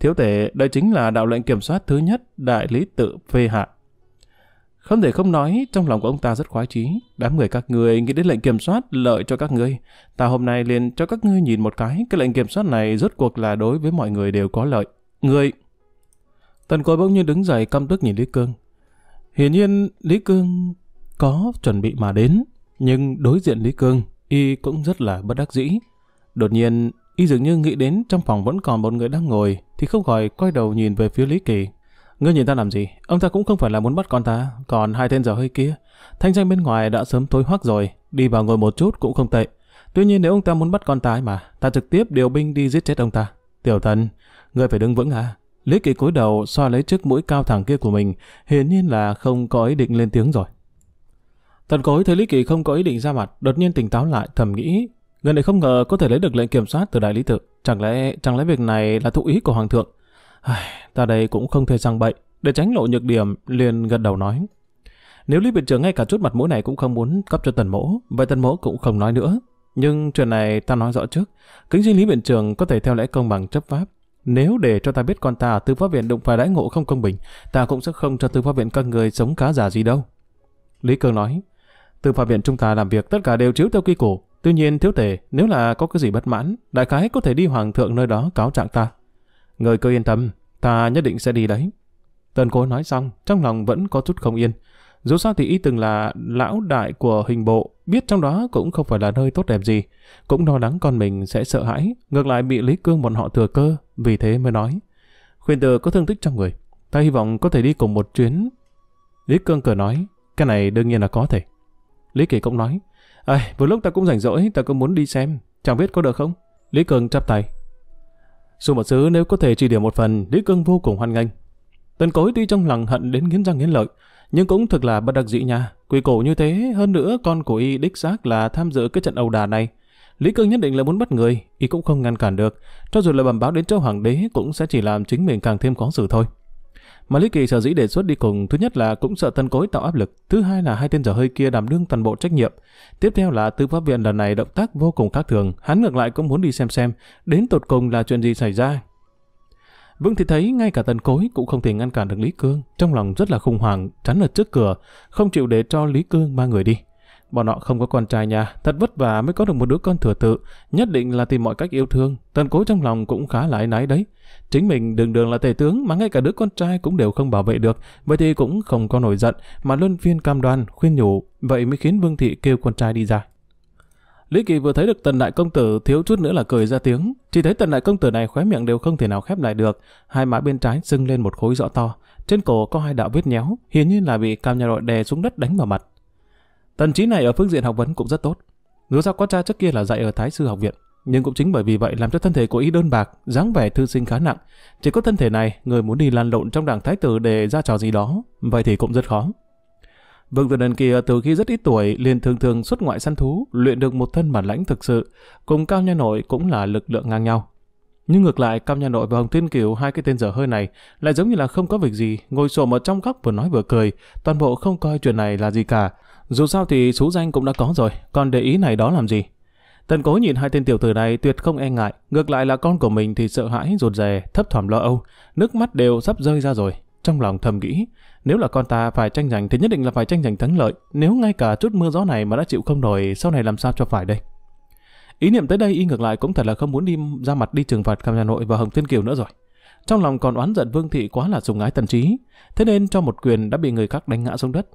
thiếu tể đây chính là đạo lệnh kiểm soát thứ nhất đại lý tự phê hạ. Không thể không nói, trong lòng của ông ta rất khoái chí. Đám người các ngươi nghĩ đến lệnh kiểm soát lợi cho các ngươi. Ta hôm nay liền cho các ngươi nhìn một cái, cái lệnh kiểm soát này rốt cuộc là đối với mọi người đều có lợi. người Tần côi bỗng nhiên đứng dậy căm tức nhìn Lý Cương. Hiển nhiên Lý Cương có chuẩn bị mà đến, nhưng đối diện Lý Cương, y cũng rất là bất đắc dĩ. Đột nhiên, y dường như nghĩ đến trong phòng vẫn còn một người đang ngồi, thì không khỏi quay đầu nhìn về phía Lý Kỳ, Ngươi nhìn ta làm gì? Ông ta cũng không phải là muốn bắt con ta, còn hai tên giờ hơi kia. Thanh danh bên ngoài đã sớm tối hoắc rồi, đi vào ngồi một chút cũng không tệ. Tuy nhiên nếu ông ta muốn bắt con ta mà, ta trực tiếp điều binh đi giết chết ông ta. Tiểu thần, ngươi phải đứng vững à? Lý kỳ cúi đầu xoa lấy chiếc mũi cao thẳng kia của mình, hiển nhiên là không có ý định lên tiếng rồi. Tần cối thấy Lý kỳ không có ý định ra mặt, đột nhiên tỉnh táo lại, thầm nghĩ. Gần đây không ngờ có thể lấy được lệnh kiểm soát từ đại lý tự. Chẳng lẽ chẳng lẽ việc này là thụ ý của hoàng thượng? Ai, ta đây cũng không thể sang bậy. Để tránh lộ nhược điểm, liền gật đầu nói. Nếu Lý Viện trưởng ngay cả chút mặt mũi này cũng không muốn cấp cho tần mỗ, vậy tần mỗ cũng không nói nữa. Nhưng chuyện này ta nói rõ trước. Kính xin Lý Viện trưởng có thể theo lẽ công bằng chấp pháp. Nếu để cho ta biết con ta ở tư pháp viện đụng phải đãi ngộ không công bình, ta cũng sẽ không cho tư pháp viện các người sống cá giả gì đâu. Lý Cường nói, tư pháp viện chúng ta làm việc tất cả đều chiếu theo quy củ. Tuy nhiên thiếu tề nếu là có cái gì bất mãn, đại khái có thể đi hoàng thượng nơi đó cáo trạng ta. Người cứ yên tâm, ta nhất định sẽ đi đấy. Tần cố nói xong, trong lòng vẫn có chút không yên. Dù sao thì y từng là lão đại của hình bộ, biết trong đó cũng không phải là nơi tốt đẹp gì. Cũng lo lắng con mình sẽ sợ hãi, ngược lại bị Lý Cương bọn họ thừa cơ, vì thế mới nói. Khuyên tử có thương tích trong người, ta hy vọng có thể đi cùng một chuyến. Lý Cương cười nói, cái này đương nhiên là có thể. Lý Kỳ cũng nói, à, vừa lúc ta cũng rảnh rỗi, ta cũng muốn đi xem, chẳng biết có được không? Lý Cương chắp tay, Sư một sứ nếu có thể chỉ điểm một phần, Lý Cương vô cùng hoan nghênh. Tần cối tuy trong lòng hận đến nghiến răng nghiến lợi, nhưng cũng thực là bất đắc dĩ nha. Quỷ cổ như thế, hơn nữa con của y đích xác là tham dự cái trận ẩu đà này. Lý Cương nhất định là muốn bắt người, y cũng không ngăn cản được. Cho dù là bẩm báo đến châu hoàng đế cũng sẽ chỉ làm chính mình càng thêm khó xử thôi. Mà Lý Kỳ sở dĩ đề xuất đi cùng, thứ nhất là cũng sợ tân cối tạo áp lực, thứ hai là hai tên dở hơi kia đảm đương toàn bộ trách nhiệm. Tiếp theo là tư pháp viện lần này động tác vô cùng khác thường, hắn ngược lại cũng muốn đi xem xem, đến tột cùng là chuyện gì xảy ra. Vương thì thấy ngay cả tần cối cũng không thể ngăn cản được Lý Cương, trong lòng rất là khủng hoảng, chắn ở trước cửa, không chịu để cho Lý Cương ba người đi. Bọn họ không có con trai nha thật vất vả mới có được một đứa con thừa tự, nhất định là tìm mọi cách yêu thương, tần cố trong lòng cũng khá là ái náy đấy. Chính mình đường đường là tể tướng mà ngay cả đứa con trai cũng đều không bảo vệ được, vậy thì cũng không có nổi giận, mà luân phiên cam đoan, khuyên nhủ, vậy mới khiến Vương Thị kêu con trai đi ra. Lý Kỳ vừa thấy được tần đại công tử thiếu chút nữa là cười ra tiếng, chỉ thấy tần đại công tử này khóe miệng đều không thể nào khép lại được, hai má bên trái sưng lên một khối rõ to, trên cổ có hai đạo vết nhéo, hiển nhiên là bị cam nhà đội đè xuống đất đánh vào mặt. Tần trí này ở phương diện học vấn cũng rất tốt. Dù sao có cha trước kia là dạy ở Thái sư học viện, nhưng cũng chính bởi vì vậy làm cho thân thể của y đơn bạc, dáng vẻ thư sinh khá nặng. Chỉ có thân thể này, người muốn đi lan lộn trong đảng thái tử để ra trò gì đó, vậy thì cũng rất khó. Vương Tử Đần kia từ khi rất ít tuổi liền thường thường xuất ngoại săn thú, luyện được một thân bản lãnh thực sự, cùng Cao Nha Nội cũng là lực lượng ngang nhau. Nhưng ngược lại, Cao Nha Nội và Hồng Thiên Kiều hai cái tên dở hơi này lại giống như là không có việc gì, ngồi xổm ở trong góc vừa nói vừa cười, toàn bộ không coi chuyện này là gì cả. Dù sao thì số danh cũng đã có rồi, còn để ý này đó làm gì? Tần cố nhìn hai tên tiểu tử này tuyệt không e ngại, ngược lại là con của mình thì sợ hãi, rụt rè, thấp thỏm lo âu, nước mắt đều sắp rơi ra rồi. Trong lòng thầm nghĩ, nếu là con ta phải tranh giành thì nhất định là phải tranh giành thắng lợi, nếu ngay cả chút mưa gió này mà đã chịu không nổi, sau này làm sao cho phải đây? Ý niệm tới đây y ngược lại cũng thật là không muốn đi ra mặt đi trừng phạt Cam Hà Nội và Hồng Thiên Kiều nữa rồi. Trong lòng còn oán giận Vương Thị quá là dùng ái tần trí, thế nên cho một quyền đã bị người khác đánh ngã xuống đất,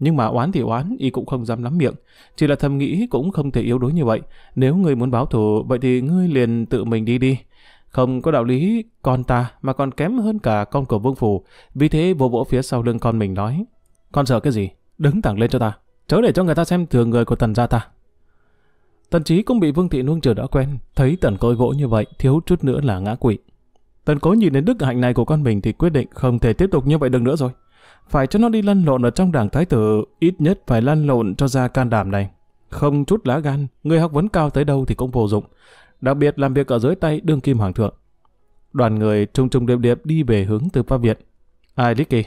nhưng mà oán thì oán, y cũng không dám lắm miệng. Chỉ là thầm nghĩ cũng không thể yếu đuối như vậy. Nếu ngươi muốn báo thù, vậy thì ngươi liền tự mình đi đi. Không có đạo lý con ta mà còn kém hơn cả con của vương phủ. Vì thế vô vỗ phía sau lưng con mình nói. Con sợ cái gì? Đứng thẳng lên cho ta. Chớ để cho người ta xem thường người của tần gia ta. Tần trí cũng bị vương thị nuông chiều đã quen. Thấy tần côi vỗ như vậy, thiếu chút nữa là ngã quỵ. Tần cố nhìn đến đức hạnh này của con mình thì quyết định không thể tiếp tục như vậy được nữa rồi phải cho nó đi lăn lộn ở trong đảng thái tử, ít nhất phải lăn lộn cho ra can đảm này. Không chút lá gan, người học vấn cao tới đâu thì cũng vô dụng, đặc biệt làm việc ở dưới tay đương kim hoàng thượng. Đoàn người trùng trùng điệp điệp đi về hướng từ pháp viện. Ai lý kỳ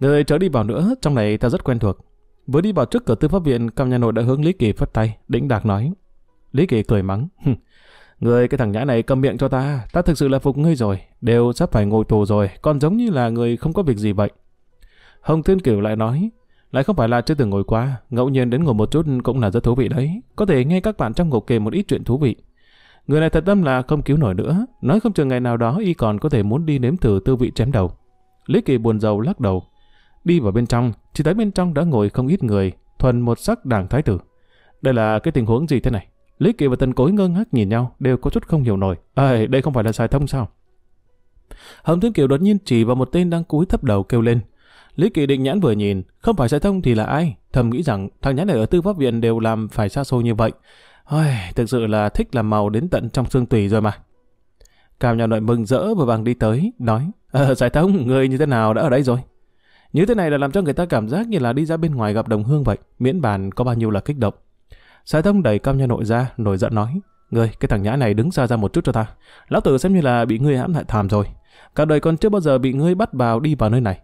người trở đi vào nữa, trong này ta rất quen thuộc. Vừa đi vào trước cửa tư pháp viện, cam nhà nội đã hướng Lý Kỳ phất tay, đĩnh đạc nói. Lý Kỳ cười mắng. người cái thằng nhãi này cầm miệng cho ta, ta thực sự là phục ngươi rồi, đều sắp phải ngồi tù rồi, còn giống như là người không có việc gì vậy. Hồng Thiên Kiều lại nói, lại không phải là chưa từng ngồi qua, ngẫu nhiên đến ngồi một chút cũng là rất thú vị đấy. Có thể nghe các bạn trong ngục kể một ít chuyện thú vị. Người này thật tâm là không cứu nổi nữa, nói không chừng ngày nào đó y còn có thể muốn đi nếm thử tư vị chém đầu. Lý Kỳ buồn rầu lắc đầu. Đi vào bên trong, chỉ thấy bên trong đã ngồi không ít người, thuần một sắc đảng thái tử. Đây là cái tình huống gì thế này? Lý Kỳ và Tần Cối ngơ ngác nhìn nhau, đều có chút không hiểu nổi. À, đây không phải là xài thông sao? Hồng Thiên Kiều đột nhiên chỉ vào một tên đang cúi thấp đầu kêu lên. Lý Kỳ Định Nhãn vừa nhìn, không phải Giải thông thì là ai? Thầm nghĩ rằng thằng nhãn này ở tư pháp viện đều làm phải xa xôi như vậy. Ôi, thực sự là thích làm màu đến tận trong xương tủy rồi mà. Cao nhà nội mừng rỡ và bằng đi tới, nói, ờ, Giải Thông, người như thế nào đã ở đây rồi? Như thế này là làm cho người ta cảm giác như là đi ra bên ngoài gặp đồng hương vậy, miễn bàn có bao nhiêu là kích động. Giải Thông đẩy Cao nhà nội ra, nổi giận nói, Người, cái thằng nhã này đứng xa ra một chút cho ta. Lão tử xem như là bị ngươi hãm hại thàm rồi. Cả đời còn chưa bao giờ bị ngươi bắt vào đi vào nơi này.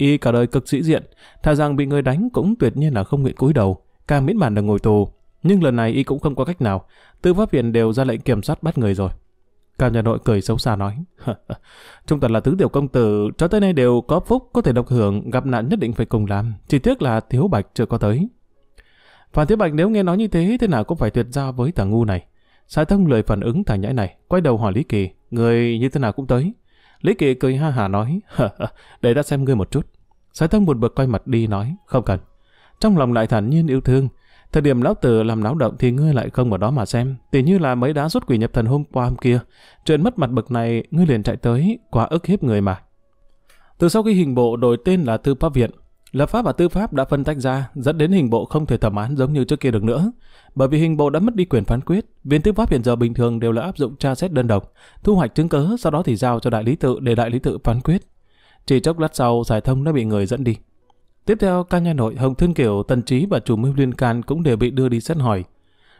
Y cả đời cực sĩ diện, thà rằng bị người đánh cũng tuyệt nhiên là không nguyện cúi đầu, càng miễn bản được ngồi tù. Nhưng lần này Y cũng không có cách nào, tư pháp viện đều ra lệnh kiểm soát bắt người rồi. Cao nhà nội cười xấu xa nói, Trung tần là tứ tiểu công tử, cho tới nay đều có phúc có thể độc hưởng, gặp nạn nhất định phải cùng làm, chỉ tiếc là thiếu bạch chưa có tới. Phan Thiếu Bạch nếu nghe nói như thế thế nào cũng phải tuyệt ra với thằng ngu này. Sai thông lời phản ứng thằng nhãi này, quay đầu hỏi Lý Kỳ, người như thế nào cũng tới. Lý Kỳ cười ha hà nói, để ta xem ngươi một chút. Sái thông buồn bực quay mặt đi nói, không cần. Trong lòng lại thản nhiên yêu thương, thời điểm lão tử làm náo động thì ngươi lại không ở đó mà xem, tỉ như là mấy đá rút quỷ nhập thần hôm qua hôm kia. Chuyện mất mặt bực này, ngươi liền chạy tới, quá ức hiếp người mà. Từ sau khi hình bộ đổi tên là Thư Pháp Viện, Lập pháp và tư pháp đã phân tách ra, dẫn đến hình bộ không thể thẩm án giống như trước kia được nữa. Bởi vì hình bộ đã mất đi quyền phán quyết, viên tư pháp hiện giờ bình thường đều là áp dụng tra xét đơn độc, thu hoạch chứng cứ, sau đó thì giao cho đại lý tự để đại lý tự phán quyết. Chỉ chốc lát sau, giải thông đã bị người dẫn đi. Tiếp theo, ca nhà nội Hồng Thương Kiều, Tần Trí và chủ mưu liên can cũng đều bị đưa đi xét hỏi.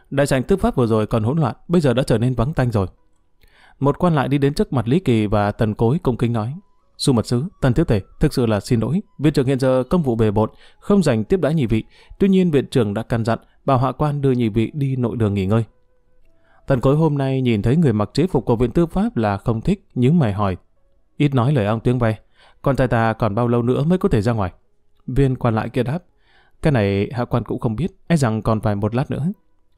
Đại sảnh tư pháp vừa rồi còn hỗn loạn, bây giờ đã trở nên vắng tanh rồi. Một quan lại đi đến trước mặt Lý Kỳ và Tần Cối cung kính nói. Su mật sứ, tần thiếu thể, thực sự là xin lỗi, viện trưởng hiện giờ công vụ bề bộn, không dành tiếp đãi nhị vị. Tuy nhiên viện trưởng đã căn dặn, bảo hạ quan đưa nhị vị đi nội đường nghỉ ngơi. Tần cối hôm nay nhìn thấy người mặc chế phục của viện tư pháp là không thích, những mày hỏi. Ít nói lời ông tiếng ve, còn trai ta còn bao lâu nữa mới có thể ra ngoài? Viên quan lại kia đáp, cái này hạ quan cũng không biết, e rằng còn vài một lát nữa.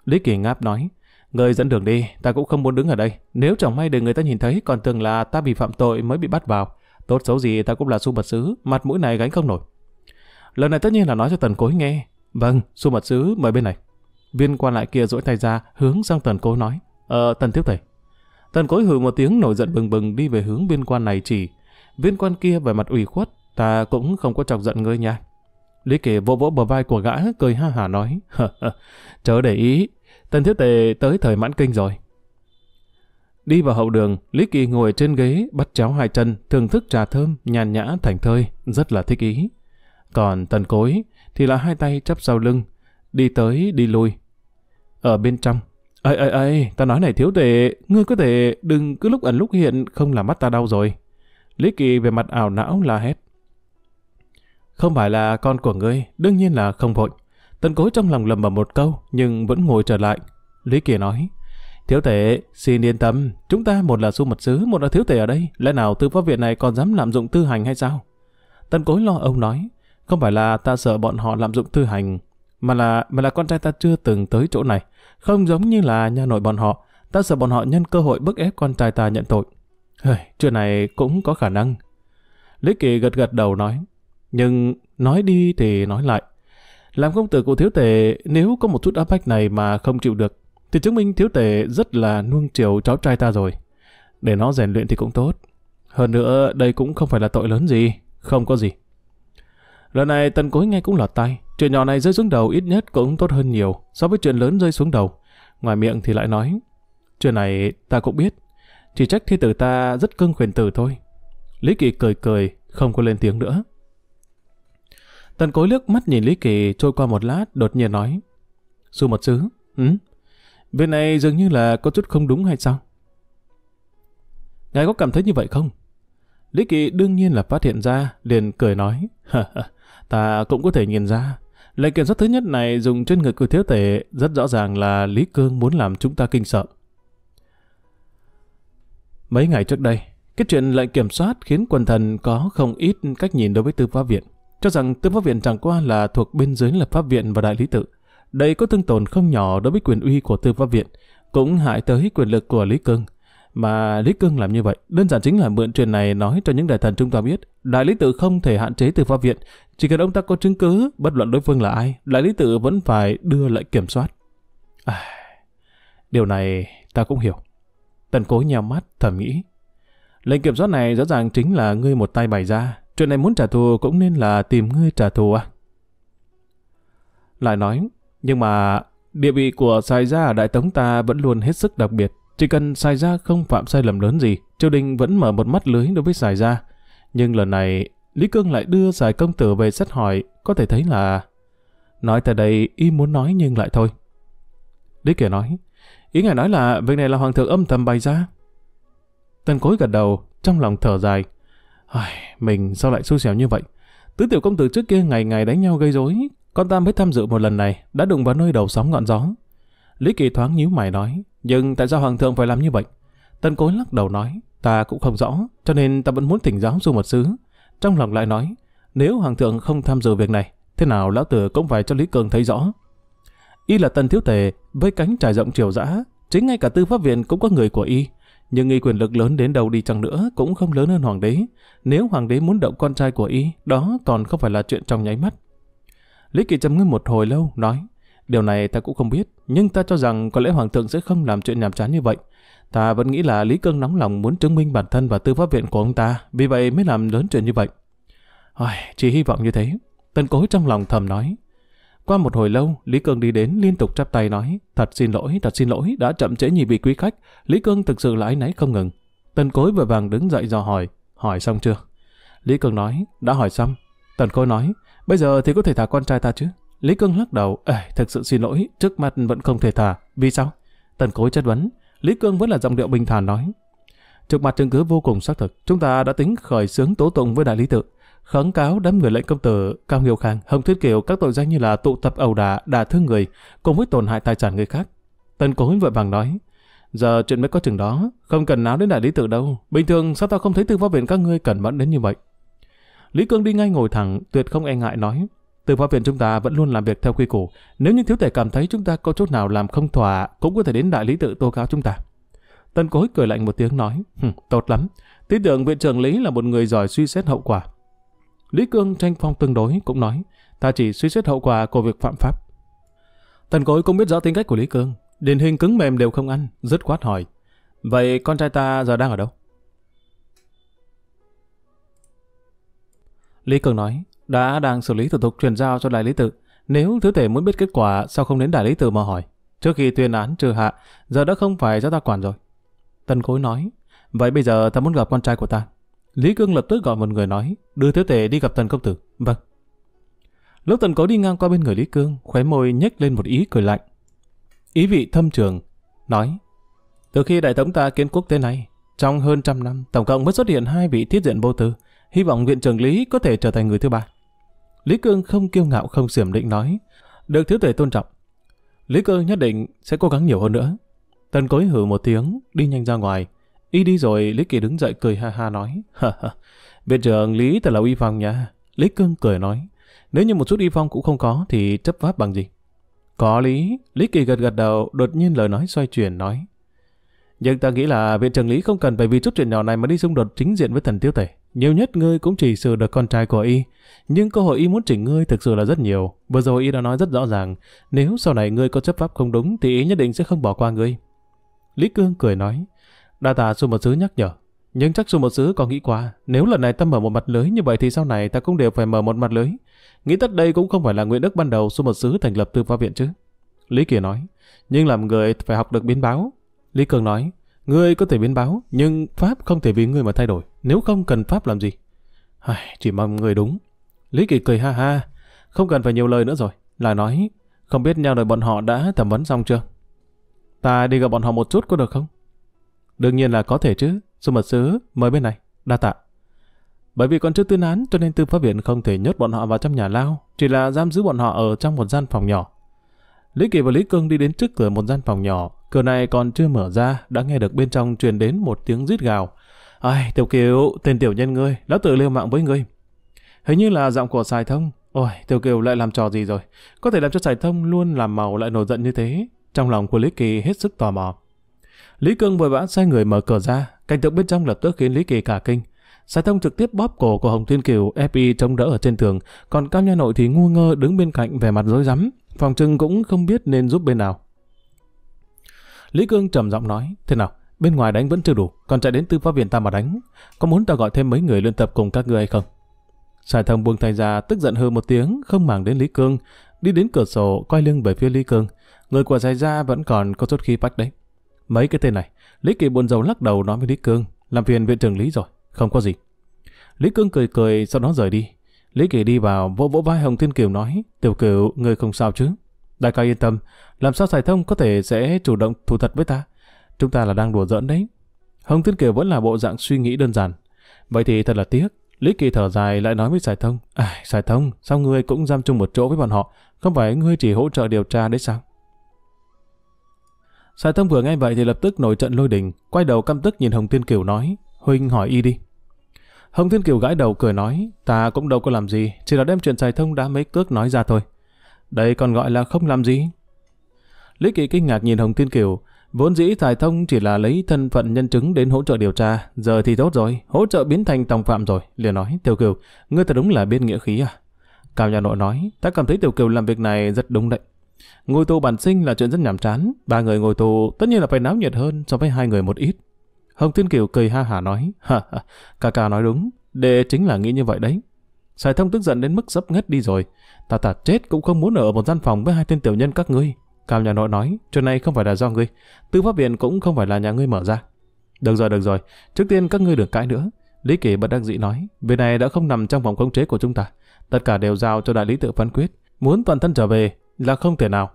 Lý Kỳ ngáp nói, Người dẫn đường đi, ta cũng không muốn đứng ở đây. Nếu chẳng may để người ta nhìn thấy, còn tưởng là ta bị phạm tội mới bị bắt vào. Tốt xấu gì ta cũng là su mật sứ, mặt mũi này gánh không nổi. Lần này tất nhiên là nói cho tần cối nghe. Vâng, su mật sứ mời bên này. Viên quan lại kia duỗi tay ra, hướng sang tần cối nói. Ờ, tần thiếu thầy. Tần cối hừ một tiếng nổi giận bừng bừng đi về hướng viên quan này chỉ. Viên quan kia về mặt ủy khuất, ta cũng không có chọc giận ngươi nha. Lý kể vỗ vỗ bờ vai của gã, cười ha hả nói. Chớ để ý, tần thiếu tề tới thời mãn kinh rồi. Đi vào hậu đường, Lý Kỳ ngồi trên ghế, bắt chéo hai chân, thưởng thức trà thơm, nhàn nhã, thành thơi, rất là thích ý. Còn tần cối thì là hai tay chắp sau lưng, đi tới đi lui. Ở bên trong, ơi ơi ơi, ta nói này thiếu tệ, ngươi có thể đừng cứ lúc ẩn lúc hiện không làm mắt ta đau rồi. Lý Kỳ về mặt ảo não la hét. Không phải là con của ngươi, đương nhiên là không vội. Tần cối trong lòng lầm bầm một câu, nhưng vẫn ngồi trở lại. Lý Kỳ nói, Thiếu thể, xin yên tâm, chúng ta một là su mật sứ, một là thiếu thể ở đây, lẽ nào tư pháp viện này còn dám lạm dụng tư hành hay sao? Tân cối lo âu nói, không phải là ta sợ bọn họ lạm dụng tư hành, mà là mà là con trai ta chưa từng tới chỗ này, không giống như là nhà nội bọn họ, ta sợ bọn họ nhân cơ hội bức ép con trai ta nhận tội. Hơi, chuyện này cũng có khả năng. Lý Kỳ gật gật đầu nói, nhưng nói đi thì nói lại. Làm công tử của thiếu tể nếu có một chút áp bách này mà không chịu được, thì chứng minh thiếu tể rất là nuông chiều cháu trai ta rồi. Để nó rèn luyện thì cũng tốt. Hơn nữa, đây cũng không phải là tội lớn gì, không có gì. Lần này tần cối nghe cũng lọt tay, chuyện nhỏ này rơi xuống đầu ít nhất cũng tốt hơn nhiều so với chuyện lớn rơi xuống đầu. Ngoài miệng thì lại nói, chuyện này ta cũng biết, chỉ trách thi tử ta rất cưng khuyển tử thôi. Lý Kỳ cười cười, không có lên tiếng nữa. Tần cối liếc mắt nhìn Lý Kỳ trôi qua một lát, đột nhiên nói, Sư một sứ, ừ, Việc này dường như là có chút không đúng hay sao? Ngài có cảm thấy như vậy không? Lý Kỳ đương nhiên là phát hiện ra, liền cười nói. ta cũng có thể nhìn ra. lệnh kiểm soát thứ nhất này dùng trên người cử thiếu tể rất rõ ràng là Lý Cương muốn làm chúng ta kinh sợ. Mấy ngày trước đây, cái chuyện lệnh kiểm soát khiến quần thần có không ít cách nhìn đối với tư pháp viện, cho rằng tư pháp viện chẳng qua là thuộc bên dưới lập pháp viện và đại lý tự. Đây có thương tổn không nhỏ đối với quyền uy của tư pháp viện, cũng hại tới quyền lực của Lý Cương. Mà Lý Cương làm như vậy, đơn giản chính là mượn chuyện này nói cho những đại thần chúng ta biết, đại lý tự không thể hạn chế tư pháp viện, chỉ cần ông ta có chứng cứ, bất luận đối phương là ai, đại lý tự vẫn phải đưa lại kiểm soát. À, điều này ta cũng hiểu. Tần cố nhào mắt thầm nghĩ. Lệnh kiểm soát này rõ ràng chính là ngươi một tay bày ra, chuyện này muốn trả thù cũng nên là tìm ngươi trả thù à? Lại nói, nhưng mà địa vị của Sai Gia ở Đại Tống ta vẫn luôn hết sức đặc biệt. Chỉ cần Sai Gia không phạm sai lầm lớn gì, triều đình vẫn mở một mắt lưới đối với Sai Gia. Nhưng lần này, Lý Cương lại đưa Giải Công Tử về xét hỏi, có thể thấy là... Nói tại đây, y muốn nói nhưng lại thôi. Lý Kiều nói, ý ngài nói là việc này là hoàng thượng âm thầm bày ra. Tần cối gật đầu, trong lòng thở dài. Ai, mình sao lại xui xẻo như vậy? Tứ tiểu công tử trước kia ngày ngày đánh nhau gây rối, con ta mới tham dự một lần này, đã đụng vào nơi đầu sóng ngọn gió. Lý Kỳ thoáng nhíu mày nói, nhưng tại sao Hoàng thượng phải làm như vậy? Tân Cối lắc đầu nói, ta cũng không rõ, cho nên ta vẫn muốn thỉnh giáo du một xứ. Trong lòng lại nói, nếu Hoàng thượng không tham dự việc này, thế nào lão tử cũng phải cho Lý Cường thấy rõ. Y là tân thiếu tề, với cánh trải rộng chiều dã, chính ngay cả tư pháp viện cũng có người của Y. Nhưng y quyền lực lớn đến đâu đi chăng nữa cũng không lớn hơn hoàng đế. Nếu hoàng đế muốn động con trai của y, đó còn không phải là chuyện trong nháy mắt. Lý Kỳ trầm ngâm một hồi lâu, nói, điều này ta cũng không biết, nhưng ta cho rằng có lẽ Hoàng thượng sẽ không làm chuyện nhàm chán như vậy. Ta vẫn nghĩ là Lý Cương nóng lòng muốn chứng minh bản thân và tư pháp viện của ông ta, vì vậy mới làm lớn chuyện như vậy. Ai, chỉ hy vọng như thế. Tần cối trong lòng thầm nói. Qua một hồi lâu, Lý Cương đi đến liên tục chắp tay nói, thật xin lỗi, thật xin lỗi, đã chậm trễ nhị vị quý khách. Lý Cương thực sự là ái náy không ngừng. Tần cối vội vàng đứng dậy dò hỏi, hỏi xong chưa? Lý Cương nói, đã hỏi xong. Tần cối nói, Bây giờ thì có thể thả con trai ta chứ? Lý Cương lắc đầu, Ê, thực sự xin lỗi, trước mặt vẫn không thể thả. Vì sao? Tần cối chất vấn, Lý Cương vẫn là giọng điệu bình thản nói. Trước mặt chứng cứ vô cùng xác thực, chúng ta đã tính khởi xướng tố tụng với đại lý tự, kháng cáo đám người lệnh công tử Cao Nghiêu Khang, Hồng thuyết Kiều các tội danh như là tụ tập ẩu đả, đả thương người, cùng với tổn hại tài sản người khác. Tần cối vội vàng nói, giờ chuyện mới có chừng đó, không cần náo đến đại lý tự đâu. Bình thường sao ta không thấy tư pháp viện các ngươi cẩn mẫn đến như vậy? Lý Cương đi ngay ngồi thẳng, tuyệt không e ngại nói. Từ pháp viện chúng ta vẫn luôn làm việc theo quy củ. Nếu như thiếu tể cảm thấy chúng ta có chút nào làm không thỏa, cũng có thể đến đại lý tự tố cáo chúng ta. Tân cối cười lạnh một tiếng nói, tốt lắm. Tin tưởng viện trưởng Lý là một người giỏi suy xét hậu quả. Lý Cương tranh phong tương đối cũng nói, ta chỉ suy xét hậu quả của việc phạm pháp. Tần cối cũng biết rõ tính cách của Lý Cương, điển hình cứng mềm đều không ăn, dứt khoát hỏi. Vậy con trai ta giờ đang ở đâu? Lý Cường nói, đã đang xử lý thủ tục chuyển giao cho đại lý tự. Nếu thứ thể muốn biết kết quả, sao không đến đại lý tự mà hỏi? Trước khi tuyên án trừ hạ, giờ đã không phải do ta quản rồi. Tân Khối nói, vậy bây giờ ta muốn gặp con trai của ta. Lý Cương lập tức gọi một người nói, đưa thiếu tể đi gặp Tần Công Tử. Vâng. Lúc Tần Cố đi ngang qua bên người Lý Cương, khóe môi nhếch lên một ý cười lạnh. Ý vị thâm trường, nói, từ khi đại tống ta kiến quốc tới nay, trong hơn trăm năm, tổng cộng mới xuất hiện hai vị thiết diện vô tư hy vọng viện trưởng Lý có thể trở thành người thứ ba. Lý Cương không kiêu ngạo không xiểm định nói, được thiếu tuệ tôn trọng. Lý Cương nhất định sẽ cố gắng nhiều hơn nữa. Tần cối hử một tiếng, đi nhanh ra ngoài. Y đi rồi, Lý Kỳ đứng dậy cười ha ha nói. ha ha viện trưởng Lý thật là uy phong nha. Lý Cương cười nói, nếu như một chút y phong cũng không có thì chấp pháp bằng gì? Có lý, Lý Kỳ gật gật đầu, đột nhiên lời nói xoay chuyển nói. Nhưng ta nghĩ là viện trưởng Lý không cần phải vì chút chuyện nhỏ này mà đi xung đột chính diện với thần tiêu tể. Nhiều nhất ngươi cũng chỉ sửa được con trai của y. Nhưng cơ hội y muốn chỉnh ngươi thực sự là rất nhiều. Vừa rồi y đã nói rất rõ ràng. Nếu sau này ngươi có chấp pháp không đúng thì y nhất định sẽ không bỏ qua ngươi. Lý Cương cười nói. Đa tạ Xu Một Sứ nhắc nhở. Nhưng chắc Xu Một Sứ có nghĩ qua. Nếu lần này ta mở một mặt lưới như vậy thì sau này ta cũng đều phải mở một mặt lưới. Nghĩ tất đây cũng không phải là nguyện đức ban đầu Xu Một Sứ thành lập tư pháp viện chứ. Lý Kỳ nói. Nhưng làm người phải học được biến báo. Lý Cương nói. Ngươi có thể biến báo, nhưng Pháp không thể vì ngươi mà thay đổi. Nếu không cần Pháp làm gì? Ai, chỉ mong người đúng. Lý Kỳ cười ha ha. Không cần phải nhiều lời nữa rồi. lại nói, không biết nhau đời bọn họ đã thẩm vấn xong chưa? Ta đi gặp bọn họ một chút có được không? Đương nhiên là có thể chứ. Sư mật sứ, mời bên này. Đa tạ. Bởi vì còn chưa tuyên án cho nên tư pháp viện không thể nhốt bọn họ vào trong nhà lao, chỉ là giam giữ bọn họ ở trong một gian phòng nhỏ. Lý Kỳ và Lý Cương đi đến trước cửa một gian phòng nhỏ, Cửa này còn chưa mở ra, đã nghe được bên trong truyền đến một tiếng rít gào. Ai, tiểu kiều, tên tiểu nhân ngươi, đã tự liêu mạng với ngươi. Hình như là giọng của Sài Thông. Ôi, tiểu kiều lại làm trò gì rồi? Có thể làm cho Sài Thông luôn làm màu lại nổi giận như thế. Trong lòng của Lý Kỳ hết sức tò mò. Lý Cương vội vã sai người mở cửa ra, cảnh tượng bên trong lập tức khiến Lý Kỳ cả kinh. Sài Thông trực tiếp bóp cổ của Hồng Thiên Kiều FI chống đỡ ở trên tường, còn Cao Nha Nội thì ngu ngơ đứng bên cạnh vẻ mặt rối rắm, phòng trưng cũng không biết nên giúp bên nào. Lý Cương trầm giọng nói, thế nào, bên ngoài đánh vẫn chưa đủ, còn chạy đến tư pháp viện ta mà đánh. Có muốn ta gọi thêm mấy người luyện tập cùng các ngươi hay không? Sài thông buông tay ra, tức giận hư một tiếng, không màng đến Lý Cương, đi đến cửa sổ, quay lưng về phía Lý Cương. Người của Sài ra vẫn còn có chút khí bách đấy. Mấy cái tên này, Lý Kỳ buồn rầu lắc đầu nói với Lý Cương, làm phiền viện trưởng Lý rồi, không có gì. Lý Cương cười cười, sau đó rời đi. Lý Kỳ đi vào, vỗ vỗ vai Hồng Thiên Kiều nói, tiểu cửu, người không sao chứ? Đại ca yên tâm, làm sao Sài Thông có thể sẽ chủ động thù thật với ta? Chúng ta là đang đùa giỡn đấy. Hồng Thiên Kiều vẫn là bộ dạng suy nghĩ đơn giản. Vậy thì thật là tiếc, Lý Kỳ thở dài lại nói với Sài Thông, à, Sài Thông, sao ngươi cũng giam chung một chỗ với bọn họ, không phải ngươi chỉ hỗ trợ điều tra đấy sao? Sài Thông vừa nghe vậy thì lập tức nổi trận lôi đình, quay đầu căm tức nhìn Hồng Thiên Kiều nói, Huynh hỏi y đi. Hồng Thiên Kiều gãi đầu cười nói, ta cũng đâu có làm gì, chỉ là đem chuyện Sài Thông đã mấy cước nói ra thôi. Đây còn gọi là không làm gì. Lý Kỳ kinh ngạc nhìn Hồng Thiên Kiều, vốn dĩ Tài Thông chỉ là lấy thân phận nhân chứng đến hỗ trợ điều tra, giờ thì tốt rồi, hỗ trợ biến thành tòng phạm rồi, liền nói, Tiểu Kiều, ngươi thật đúng là biết nghĩa khí à? Cao nhà nội nói, ta cảm thấy Tiểu Kiều làm việc này rất đúng đấy. Ngồi tù bản sinh là chuyện rất nhảm chán, ba người ngồi tù tất nhiên là phải náo nhiệt hơn so với hai người một ít. Hồng Thiên Kiều cười ha hả nói, ha ha, ca ca nói đúng, đệ chính là nghĩ như vậy đấy. Sài Thông tức giận đến mức sắp ngất đi rồi, Ta tạt chết cũng không muốn ở một gian phòng với hai tên tiểu nhân các ngươi. Cao nhà nội nói, chuyện này không phải là do ngươi. Tư pháp viện cũng không phải là nhà ngươi mở ra. Được rồi, được rồi. Trước tiên các ngươi đừng cãi nữa. Lý Kỳ bất đắc dĩ nói, việc này đã không nằm trong vòng khống chế của chúng ta. Tất cả đều giao cho đại lý tự phán quyết. Muốn toàn thân trở về là không thể nào.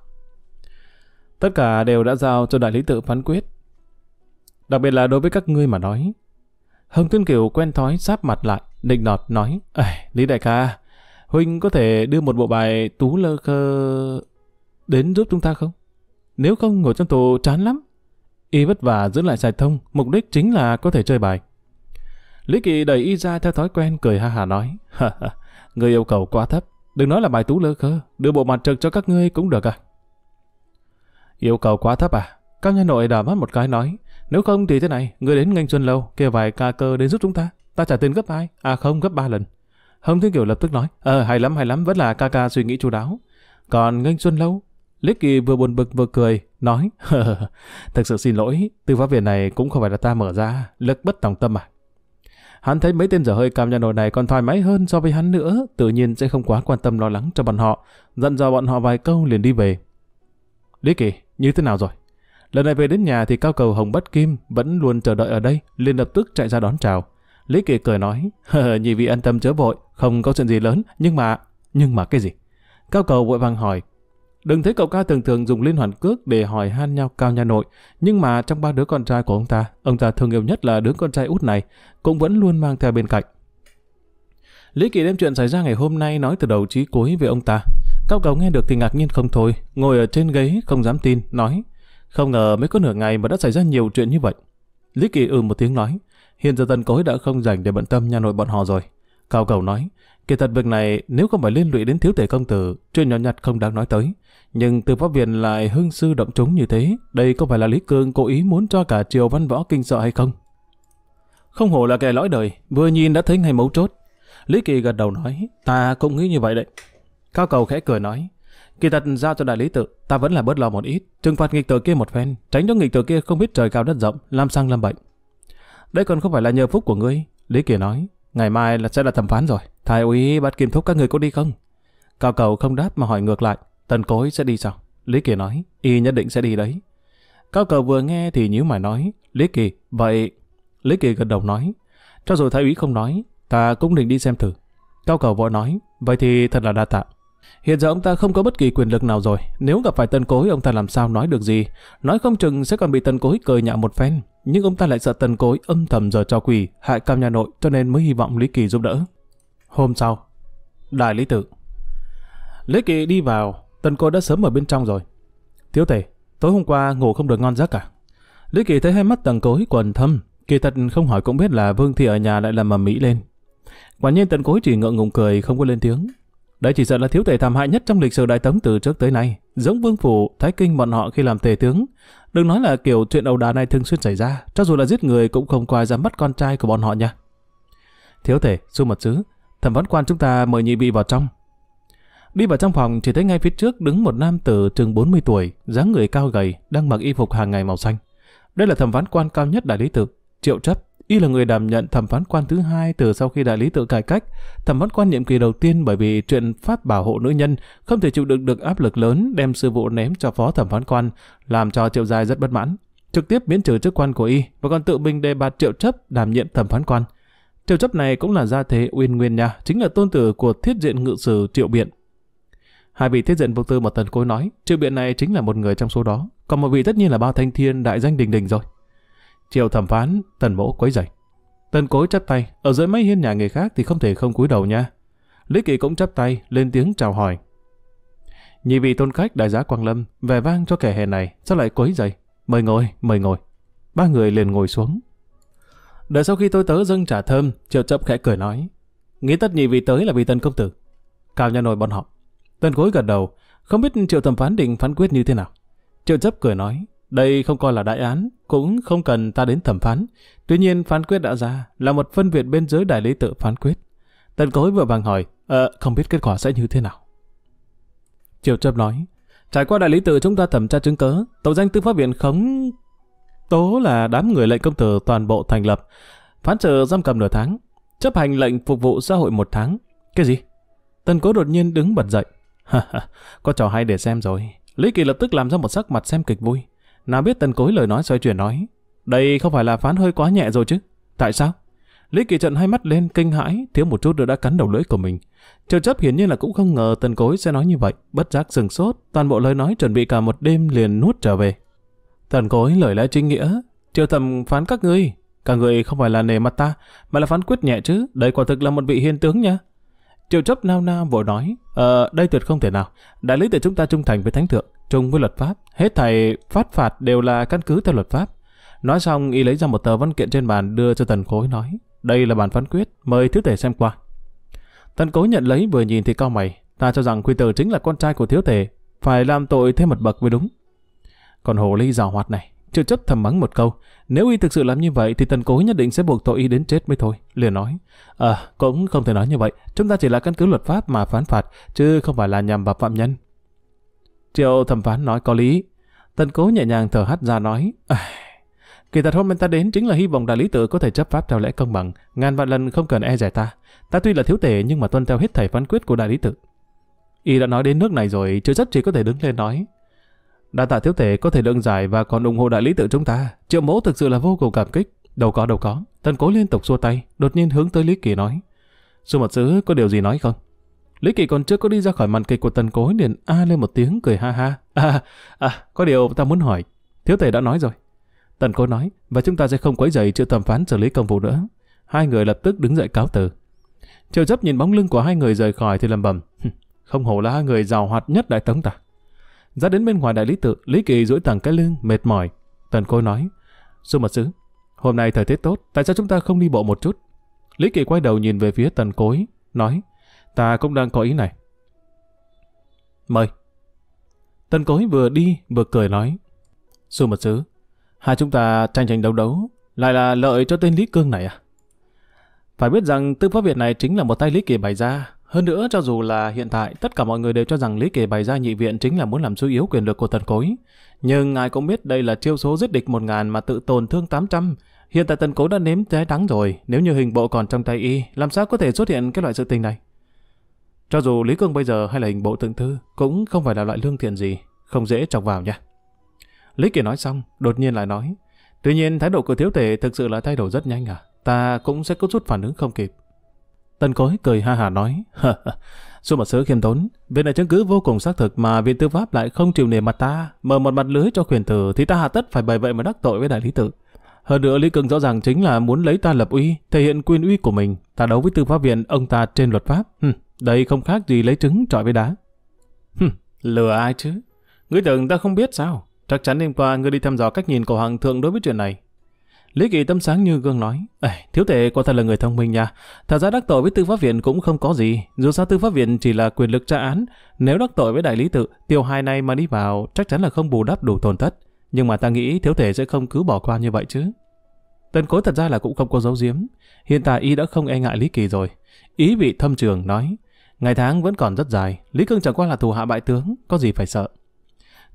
Tất cả đều đã giao cho đại lý tự phán quyết. Đặc biệt là đối với các ngươi mà nói. Hồng Tiên Kiều quen thói sáp mặt lại, định nọt nói, Lý đại ca, Huynh có thể đưa một bộ bài tú lơ khơ đến giúp chúng ta không? Nếu không ngồi trong tù chán lắm. Y vất vả giữ lại sài thông, mục đích chính là có thể chơi bài. Lý Kỳ đẩy Y ra theo thói quen cười ha hà nói. người yêu cầu quá thấp, đừng nói là bài tú lơ khơ, đưa bộ mặt trực cho các ngươi cũng được à. Yêu cầu quá thấp à? Các nhân nội đảo mắt một cái nói. Nếu không thì thế này, người đến ngành xuân lâu, kêu vài ca cơ đến giúp chúng ta. Ta trả tiền gấp hai, à không gấp ba lần. Hồng Thiên Kiều lập tức nói, ờ hay lắm hay lắm, vẫn là ca ca suy nghĩ chu đáo. Còn Nghênh Xuân Lâu, Lít Kỳ vừa buồn bực vừa cười, nói, thực sự xin lỗi, tư pháp viện này cũng không phải là ta mở ra, lực bất tòng tâm à. Hắn thấy mấy tên giở hơi cam nhà nổi này còn thoải mái hơn so với hắn nữa, tự nhiên sẽ không quá quan tâm lo lắng cho bọn họ, dặn dò bọn họ vài câu liền đi về. Lý Kỳ, như thế nào rồi? Lần này về đến nhà thì cao cầu Hồng Bất Kim vẫn luôn chờ đợi ở đây, liền lập tức chạy ra đón chào. Lý Kỳ cười nói, nhị vị an tâm chớ vội, không có chuyện gì lớn, nhưng mà... Nhưng mà cái gì? Cao cầu vội vàng hỏi, Đừng thấy cậu ca thường thường dùng liên hoàn cước để hỏi han nhau cao nhà nội, nhưng mà trong ba đứa con trai của ông ta, ông ta thương yêu nhất là đứa con trai út này, cũng vẫn luôn mang theo bên cạnh. Lý Kỳ đem chuyện xảy ra ngày hôm nay nói từ đầu chí cuối về ông ta. Cao cầu nghe được thì ngạc nhiên không thôi, ngồi ở trên ghế không dám tin, nói. Không ngờ mới có nửa ngày mà đã xảy ra nhiều chuyện như vậy. Lý Kỳ ừ một tiếng nói. Hiện giờ tần cối đã không dành để bận tâm nhà nội bọn họ rồi. Cao cầu nói, kỳ thật việc này nếu không phải liên lụy đến thiếu thể công tử, chuyện nhỏ nhặt không đáng nói tới. Nhưng từ pháp viện lại hưng sư động chúng như thế, đây có phải là Lý Cương cố ý muốn cho cả triều văn võ kinh sợ hay không? Không hổ là kẻ lõi đời, vừa nhìn đã thấy ngay mấu chốt. Lý Kỳ gật đầu nói, ta cũng nghĩ như vậy đấy. Cao cầu khẽ cười nói, kỳ thật giao cho đại lý tự, ta vẫn là bớt lo một ít, trừng phạt nghịch tử kia một phen, tránh cho nghịch tử kia không biết trời cao đất rộng, làm sang làm bệnh. Đấy còn không phải là nhờ phúc của ngươi. Lý Kiều nói, ngày mai là sẽ là thẩm phán rồi. Thái úy bắt kim thúc các người có đi không? Cao cầu không đáp mà hỏi ngược lại, tần cối sẽ đi sao? Lý Kỳ nói, y nhất định sẽ đi đấy. Cao cầu vừa nghe thì nhíu mày nói, Lý Kỳ, vậy... Lý Kỳ gật đầu nói, cho dù thái úy không nói, ta cũng định đi xem thử. Cao cầu vội nói, vậy thì thật là đa tạ. Hiện giờ ông ta không có bất kỳ quyền lực nào rồi, nếu gặp phải Tân Cối ông ta làm sao nói được gì, nói không chừng sẽ còn bị Tân Cối cười nhạo một phen, nhưng ông ta lại sợ Tân Cối âm thầm giờ cho quỷ, hại cam nhà nội cho nên mới hy vọng Lý Kỳ giúp đỡ. Hôm sau, Đại Lý Tự Lý Kỳ đi vào, Tân Cối đã sớm ở bên trong rồi. Thiếu tể, tối hôm qua ngủ không được ngon giấc cả. À? Lý Kỳ thấy hai mắt Tần Cối quần thâm, kỳ thật không hỏi cũng biết là Vương Thị ở nhà lại làm mầm mỹ lên. Quả nhiên Tần Cối chỉ ngượng ngùng cười không có lên tiếng, đây chỉ sợ là thiếu tể thảm hại nhất trong lịch sử đại tống từ trước tới nay, giống vương phủ, thái kinh bọn họ khi làm tề tướng. Đừng nói là kiểu chuyện ẩu đà này thường xuyên xảy ra, cho dù là giết người cũng không qua ra bắt con trai của bọn họ nha. Thiếu thể, su mật sứ, thẩm vấn quan chúng ta mời nhị vị vào trong. Đi vào trong phòng chỉ thấy ngay phía trước đứng một nam tử chừng 40 tuổi, dáng người cao gầy, đang mặc y phục hàng ngày màu xanh. Đây là thẩm phán quan cao nhất đại lý tự, Triệu Chấp, Y là người đảm nhận thẩm phán quan thứ hai từ sau khi đại lý tự cải cách, thẩm phán quan nhiệm kỳ đầu tiên bởi vì chuyện pháp bảo hộ nữ nhân không thể chịu đựng được áp lực lớn đem sư vụ ném cho phó thẩm phán quan, làm cho Triệu Giai rất bất mãn. Trực tiếp miễn trừ chức quan của Y và còn tự mình đề bạt Triệu Chấp đảm nhiệm thẩm phán quan. Triệu Chấp này cũng là gia thế uyên nguyên nha, chính là tôn tử của thiết diện ngự sử Triệu Biện. Hai vị thiết diện vô tư mà tần cối nói, Triệu Biện này chính là một người trong số đó, còn một vị tất nhiên là Bao Thanh Thiên đại danh đình đình rồi. Triệu thẩm phán, tần mỗ quấy dậy. Tần cối chắp tay, ở dưới mấy hiên nhà người khác thì không thể không cúi đầu nha. Lý Kỳ cũng chắp tay, lên tiếng chào hỏi. Nhị vị tôn khách đại giá Quang Lâm, vẻ vang cho kẻ hè này, sao lại quấy dậy? Mời ngồi, mời ngồi. Ba người liền ngồi xuống. Đợi sau khi tôi tớ dâng trả thơm, Triệu Chấp khẽ cười nói. Nghĩ tất nhị vị tới là vì tần công tử. Cao nhà nổi bọn họ. Tần cối gật đầu, không biết Triệu thẩm phán định phán quyết như thế nào. Triệu Chấp cười nói. Đây không coi là đại án, cũng không cần ta đến thẩm phán. Tuy nhiên phán quyết đã ra là một phân viện bên dưới đại lý tự phán quyết. Tần cối vừa vàng hỏi, ờ, không biết kết quả sẽ như thế nào. Triều Trâm nói, trải qua đại lý tự chúng ta thẩm tra chứng cớ, tội danh tư pháp viện khống tố là đám người lệnh công tử toàn bộ thành lập, phán trợ giam cầm nửa tháng, chấp hành lệnh phục vụ xã hội một tháng. Cái gì? Tần cố đột nhiên đứng bật dậy. có trò hay để xem rồi. Lý Kỳ lập tức làm ra một sắc mặt xem kịch vui. Nào biết tần cối lời nói xoay chuyển nói. Đây không phải là phán hơi quá nhẹ rồi chứ. Tại sao? Lý Kỳ Trận hai mắt lên kinh hãi, thiếu một chút nữa đã cắn đầu lưỡi của mình. Trợ chấp hiển nhiên là cũng không ngờ tần cối sẽ nói như vậy, bất giác sừng sốt, toàn bộ lời nói chuẩn bị cả một đêm liền nuốt trở về. Tần cối lời lẽ chính nghĩa, triệu thẩm phán các ngươi, cả người không phải là nề mặt ta, mà là phán quyết nhẹ chứ, đây quả thực là một vị hiên tướng nha. Triệu chấp nao nao vội nói, ờ, đây tuyệt không thể nào, đại lý để chúng ta trung thành với thánh thượng, trung với luật pháp, hết thầy phát phạt đều là căn cứ theo luật pháp. Nói xong, y lấy ra một tờ văn kiện trên bàn đưa cho tần khối nói, đây là bản phán quyết, mời thiếu thể xem qua. Tần cối nhận lấy vừa nhìn thì cao mày, ta cho rằng quy tử chính là con trai của thiếu thể, phải làm tội thêm một bậc mới đúng. Còn hồ ly rào hoạt này, chưa chấp thầm mắng một câu. Nếu y thực sự làm như vậy thì tần cối nhất định sẽ buộc tội y đến chết mới thôi. Liền nói, à, cũng không thể nói như vậy. Chúng ta chỉ là căn cứ luật pháp mà phán phạt, chứ không phải là nhằm vào phạm nhân. Triệu thẩm phán nói có lý. Tần cố nhẹ nhàng thở hắt ra nói, Kỳ thật hôm nay ta đến chính là hy vọng đại lý tự có thể chấp pháp theo lẽ công bằng, ngàn vạn lần không cần e rẻ ta. Ta tuy là thiếu tể nhưng mà tuân theo hết thầy phán quyết của đại lý tự. Y đã nói đến nước này rồi, chưa chắc chỉ có thể đứng lên nói. Đã tạ thiếu thể có thể đựng giải và còn ủng hộ đại lý tự chúng ta. Triệu mẫu thực sự là vô cùng cảm kích. Đâu có đâu có. tần cố liên tục xua tay, đột nhiên hướng tới Lý Kỳ nói. Sư mật sứ có điều gì nói không? Lý Kỳ còn chưa có đi ra khỏi màn kịch của tần cố liền a lên một tiếng cười ha ha. À, à, có điều ta muốn hỏi. Thiếu thể đã nói rồi. Tần cố nói, và chúng ta sẽ không quấy rầy chịu thẩm phán xử lý công vụ nữa. Hai người lập tức đứng dậy cáo từ. Triệu chấp nhìn bóng lưng của hai người rời khỏi thì lầm bầm. Không hổ là hai người giàu hoạt nhất đại tống ta. Ra đến bên ngoài đại lý tự, Lý Kỳ duỗi thẳng cái lưng, mệt mỏi. Tần Khôi nói, Sư mật sứ, hôm nay thời tiết tốt, tại sao chúng ta không đi bộ một chút? Lý Kỳ quay đầu nhìn về phía tần cối, nói, ta cũng đang có ý này. Mời. Tần cối vừa đi, vừa cười nói, Sư mật sứ, hai chúng ta tranh tranh đấu đấu, lại là lợi cho tên Lý Cương này à? Phải biết rằng tư pháp viện này chính là một tay Lý Kỳ bày ra, hơn nữa, cho dù là hiện tại, tất cả mọi người đều cho rằng Lý Kỳ bày ra nhị viện chính là muốn làm suy yếu quyền lực của thần cối. Nhưng ngài cũng biết đây là chiêu số giết địch 1.000 mà tự tổn thương 800. Hiện tại tần cố đã nếm trái đắng rồi, nếu như hình bộ còn trong tay y, làm sao có thể xuất hiện cái loại sự tình này? Cho dù Lý Cương bây giờ hay là hình bộ thượng thư, cũng không phải là loại lương thiện gì, không dễ chọc vào nha. Lý Kỳ nói xong, đột nhiên lại nói, tuy nhiên thái độ của thiếu tể thực sự là thay đổi rất nhanh à, ta cũng sẽ có chút phản ứng không kịp. Tân Cối cười ha hà nói, Xu mật sứ khiêm tốn, việc này chứng cứ vô cùng xác thực mà viện tư pháp lại không chịu nề mặt ta, mở một mặt lưới cho quyền tử thì ta hạ tất phải bày vậy mà đắc tội với đại lý tử. Hơn nữa Lý Cưng rõ ràng chính là muốn lấy ta lập uy, thể hiện quyền uy của mình, ta đấu với tư pháp viện ông ta trên luật pháp. Hừm, đây không khác gì lấy trứng trọi với đá. Hừm, lừa ai chứ? Ngươi tưởng ta không biết sao? Chắc chắn đêm qua ngươi đi thăm dò cách nhìn của Hoàng thượng đối với chuyện này. Lý Kỳ tâm sáng như gương nói, Ê, thiếu tệ quả thật là người thông minh nha. Thật ra đắc tội với tư pháp viện cũng không có gì, dù sao tư pháp viện chỉ là quyền lực tra án. Nếu đắc tội với đại lý tự, tiêu hai này mà đi vào chắc chắn là không bù đắp đủ tổn thất. Nhưng mà ta nghĩ thiếu thể sẽ không cứ bỏ qua như vậy chứ. Tần cối thật ra là cũng không có dấu giếm. Hiện tại y đã không e ngại Lý Kỳ rồi. Ý vị thâm trường nói, ngày tháng vẫn còn rất dài, Lý Cương chẳng qua là thù hạ bại tướng, có gì phải sợ.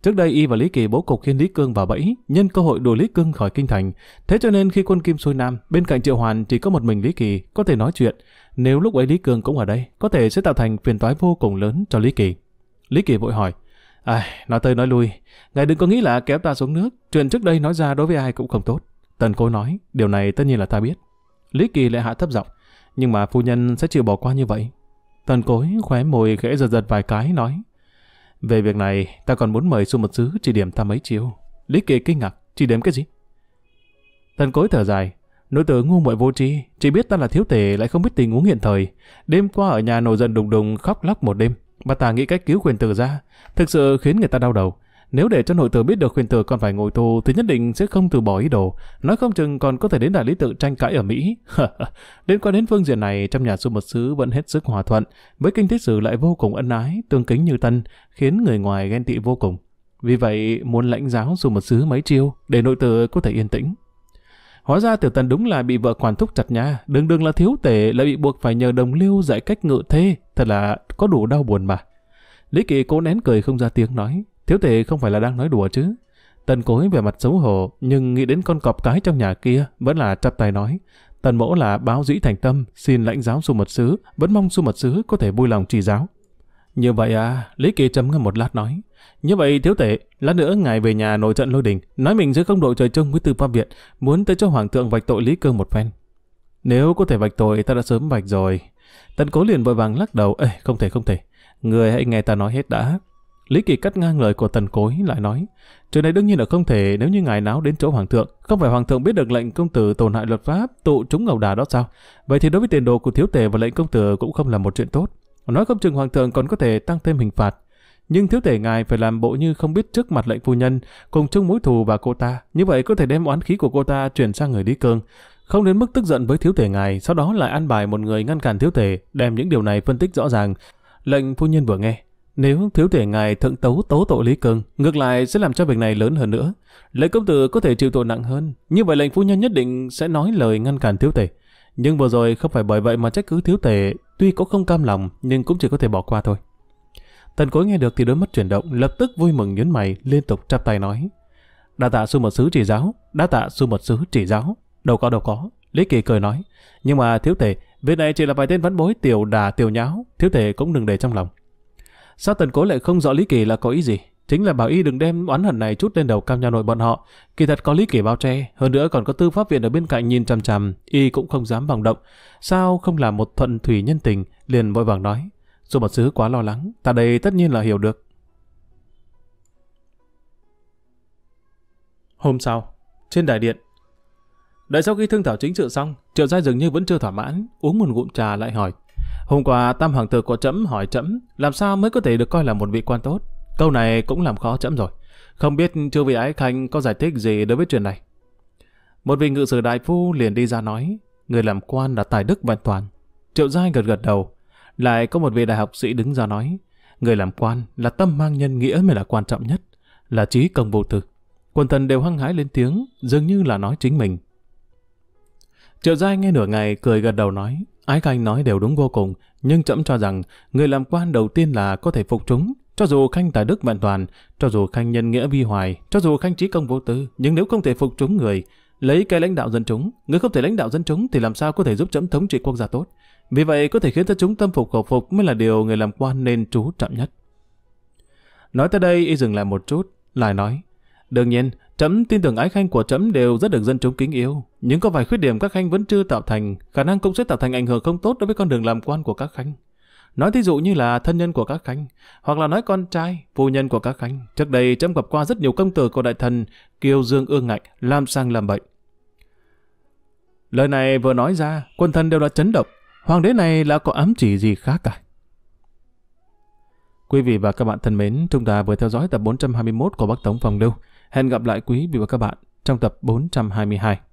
Trước đây y và Lý Kỳ bố cục khiến Lý Cương vào bẫy, nhân cơ hội đuổi Lý Cương khỏi kinh thành. Thế cho nên khi quân Kim xuôi Nam, bên cạnh Triệu Hoàn chỉ có một mình Lý Kỳ có thể nói chuyện. Nếu lúc ấy Lý Cương cũng ở đây, có thể sẽ tạo thành phiền toái vô cùng lớn cho Lý Kỳ. Lý Kỳ vội hỏi, Ai, nói tới nói lui, ngài đừng có nghĩ là kéo ta xuống nước, chuyện trước đây nói ra đối với ai cũng không tốt. Tần Cối nói, điều này tất nhiên là ta biết. Lý Kỳ lại hạ thấp giọng, nhưng mà phu nhân sẽ chịu bỏ qua như vậy. Tần Cối khóe môi khẽ giật giật vài cái nói, về việc này, ta còn muốn mời Xu Mật Sứ chỉ điểm ta mấy chiêu Lý Kỳ kinh ngạc, chỉ điểm cái gì? Thần cối thở dài, nội tử ngu muội vô tri, chỉ biết ta là thiếu thể lại không biết tình huống hiện thời. Đêm qua ở nhà nổi giận đùng đùng khóc lóc một đêm, mà ta nghĩ cách cứu quyền tử ra, thực sự khiến người ta đau đầu. Nếu để cho nội tử biết được khuyên tử còn phải ngồi tù thì nhất định sẽ không từ bỏ ý đồ. Nói không chừng còn có thể đến đại lý tự tranh cãi ở Mỹ. đến qua đến phương diện này, trong nhà sư mật sứ vẫn hết sức hòa thuận. Với kinh tế sử lại vô cùng ân ái, tương kính như tân, khiến người ngoài ghen tị vô cùng. Vì vậy, muốn lãnh giáo sư mật sứ mấy chiêu để nội tử có thể yên tĩnh. Hóa ra tiểu tần đúng là bị vợ quản thúc chặt nhà, đừng đừng là thiếu tể lại bị buộc phải nhờ đồng lưu dạy cách ngự thê, thật là có đủ đau buồn mà. Lý Kỳ cố nén cười không ra tiếng nói, Thiếu tề không phải là đang nói đùa chứ. Tần cối về mặt xấu hổ, nhưng nghĩ đến con cọp cái trong nhà kia, vẫn là chắp tay nói. Tần mẫu là báo dĩ thành tâm, xin lãnh giáo su mật sứ, vẫn mong su mật sứ có thể vui lòng chỉ giáo. Như vậy à, Lý Kỳ trầm ngâm một lát nói. Như vậy thiếu tể, lát nữa ngài về nhà nội trận lôi đình, nói mình giữa không đội trời chung với tư pháp viện, muốn tới cho hoàng thượng vạch tội Lý Cương một phen. Nếu có thể vạch tội ta đã sớm vạch rồi. Tần cố liền vội vàng lắc đầu, ê không thể không thể, người hãy nghe ta nói hết đã. Lý Kỳ cắt ngang lời của tần cối lại nói, chuyện này đương nhiên là không thể nếu như ngài náo đến chỗ hoàng thượng. Không phải hoàng thượng biết được lệnh công tử tổn hại luật pháp, tụ chúng ngầu đà đó sao? Vậy thì đối với tiền đồ của thiếu tề và lệnh công tử cũng không là một chuyện tốt. Nói không chừng hoàng thượng còn có thể tăng thêm hình phạt. Nhưng thiếu tể ngài phải làm bộ như không biết trước mặt lệnh phu nhân, cùng chung mối thù và cô ta. Như vậy có thể đem oán khí của cô ta chuyển sang người Lý Cương. Không đến mức tức giận với thiếu tể ngài, sau đó lại an bài một người ngăn cản thiếu tể, đem những điều này phân tích rõ ràng. Lệnh phu nhân vừa nghe, nếu thiếu thể ngài thượng tấu tố tội Lý Cường, ngược lại sẽ làm cho việc này lớn hơn nữa. Lệnh công tử có thể chịu tội nặng hơn, như vậy lệnh phu nhân nhất định sẽ nói lời ngăn cản thiếu thể. Nhưng vừa rồi không phải bởi vậy mà trách cứ thiếu thể, tuy có không cam lòng nhưng cũng chỉ có thể bỏ qua thôi. Tần cối nghe được thì đôi mắt chuyển động, lập tức vui mừng nhấn mày, liên tục chắp tay nói. Đa tạ sư mật sứ chỉ giáo, đa tạ sư mật sứ chỉ giáo. Đâu có đâu có, Lý Kỳ cười nói. Nhưng mà thiếu thể, việc này chỉ là vài tên vắn bối tiểu đà tiểu nháo, thiếu thể cũng đừng để trong lòng. Sao tần cố lại không rõ Lý Kỳ là có ý gì? Chính là bảo y đừng đem oán hận này chút lên đầu cao nhà nội bọn họ. Kỳ thật có Lý Kỳ bao che, hơn nữa còn có tư pháp viện ở bên cạnh nhìn chằm chằm, y cũng không dám vòng động. Sao không là một thuận thủy nhân tình, liền vội vàng nói. Dù bật sứ quá lo lắng, ta đây tất nhiên là hiểu được. Hôm sau, trên đại điện, Đợi sau khi thương thảo chính sự xong, Triệu Giai dường như vẫn chưa thỏa mãn, uống một ngụm trà lại hỏi. Hôm qua Tam Hoàng tử của chấm hỏi chấm làm sao mới có thể được coi là một vị quan tốt. Câu này cũng làm khó chấm rồi. Không biết chư vị ái khanh có giải thích gì đối với chuyện này. Một vị ngự sử đại phu liền đi ra nói, người làm quan là tài đức vẹn toàn. Triệu Giai gật gật đầu, lại có một vị đại học sĩ đứng ra nói, người làm quan là tâm mang nhân nghĩa mới là quan trọng nhất, là trí công vô tư. Quần thần đều hăng hái lên tiếng, dường như là nói chính mình. Triệu Giai nghe nửa ngày cười gật đầu nói, Ái Khanh nói đều đúng vô cùng, nhưng trẫm cho rằng người làm quan đầu tiên là có thể phục chúng. Cho dù Khanh tài đức vạn toàn, cho dù Khanh nhân nghĩa vi hoài, cho dù Khanh trí công vô tư, nhưng nếu không thể phục chúng người, lấy cái lãnh đạo dân chúng, người không thể lãnh đạo dân chúng thì làm sao có thể giúp chấm thống trị quốc gia tốt. Vì vậy có thể khiến cho chúng tâm phục khẩu phục mới là điều người làm quan nên chú trọng nhất. Nói tới đây y dừng lại một chút, lại nói, đương nhiên, chấm tin tưởng ái khanh của chấm đều rất được dân chúng kính yêu, nhưng có vài khuyết điểm các khanh vẫn chưa tạo thành, khả năng cũng sẽ tạo thành ảnh hưởng không tốt đối với con đường làm quan của các khanh. Nói thí dụ như là thân nhân của các khanh, hoặc là nói con trai, phu nhân của các khanh. Trước đây trâm gặp qua rất nhiều công tử của đại thần Kiều Dương Ương Ngạch làm sang làm bệnh. Lời này vừa nói ra, quân thần đều đã chấn động. Hoàng đế này là có ám chỉ gì khác cả. Quý vị và các bạn thân mến, chúng ta vừa theo dõi tập 421 của Bắc Tống Phòng lưu. Hẹn gặp lại quý vị và các bạn trong tập 422.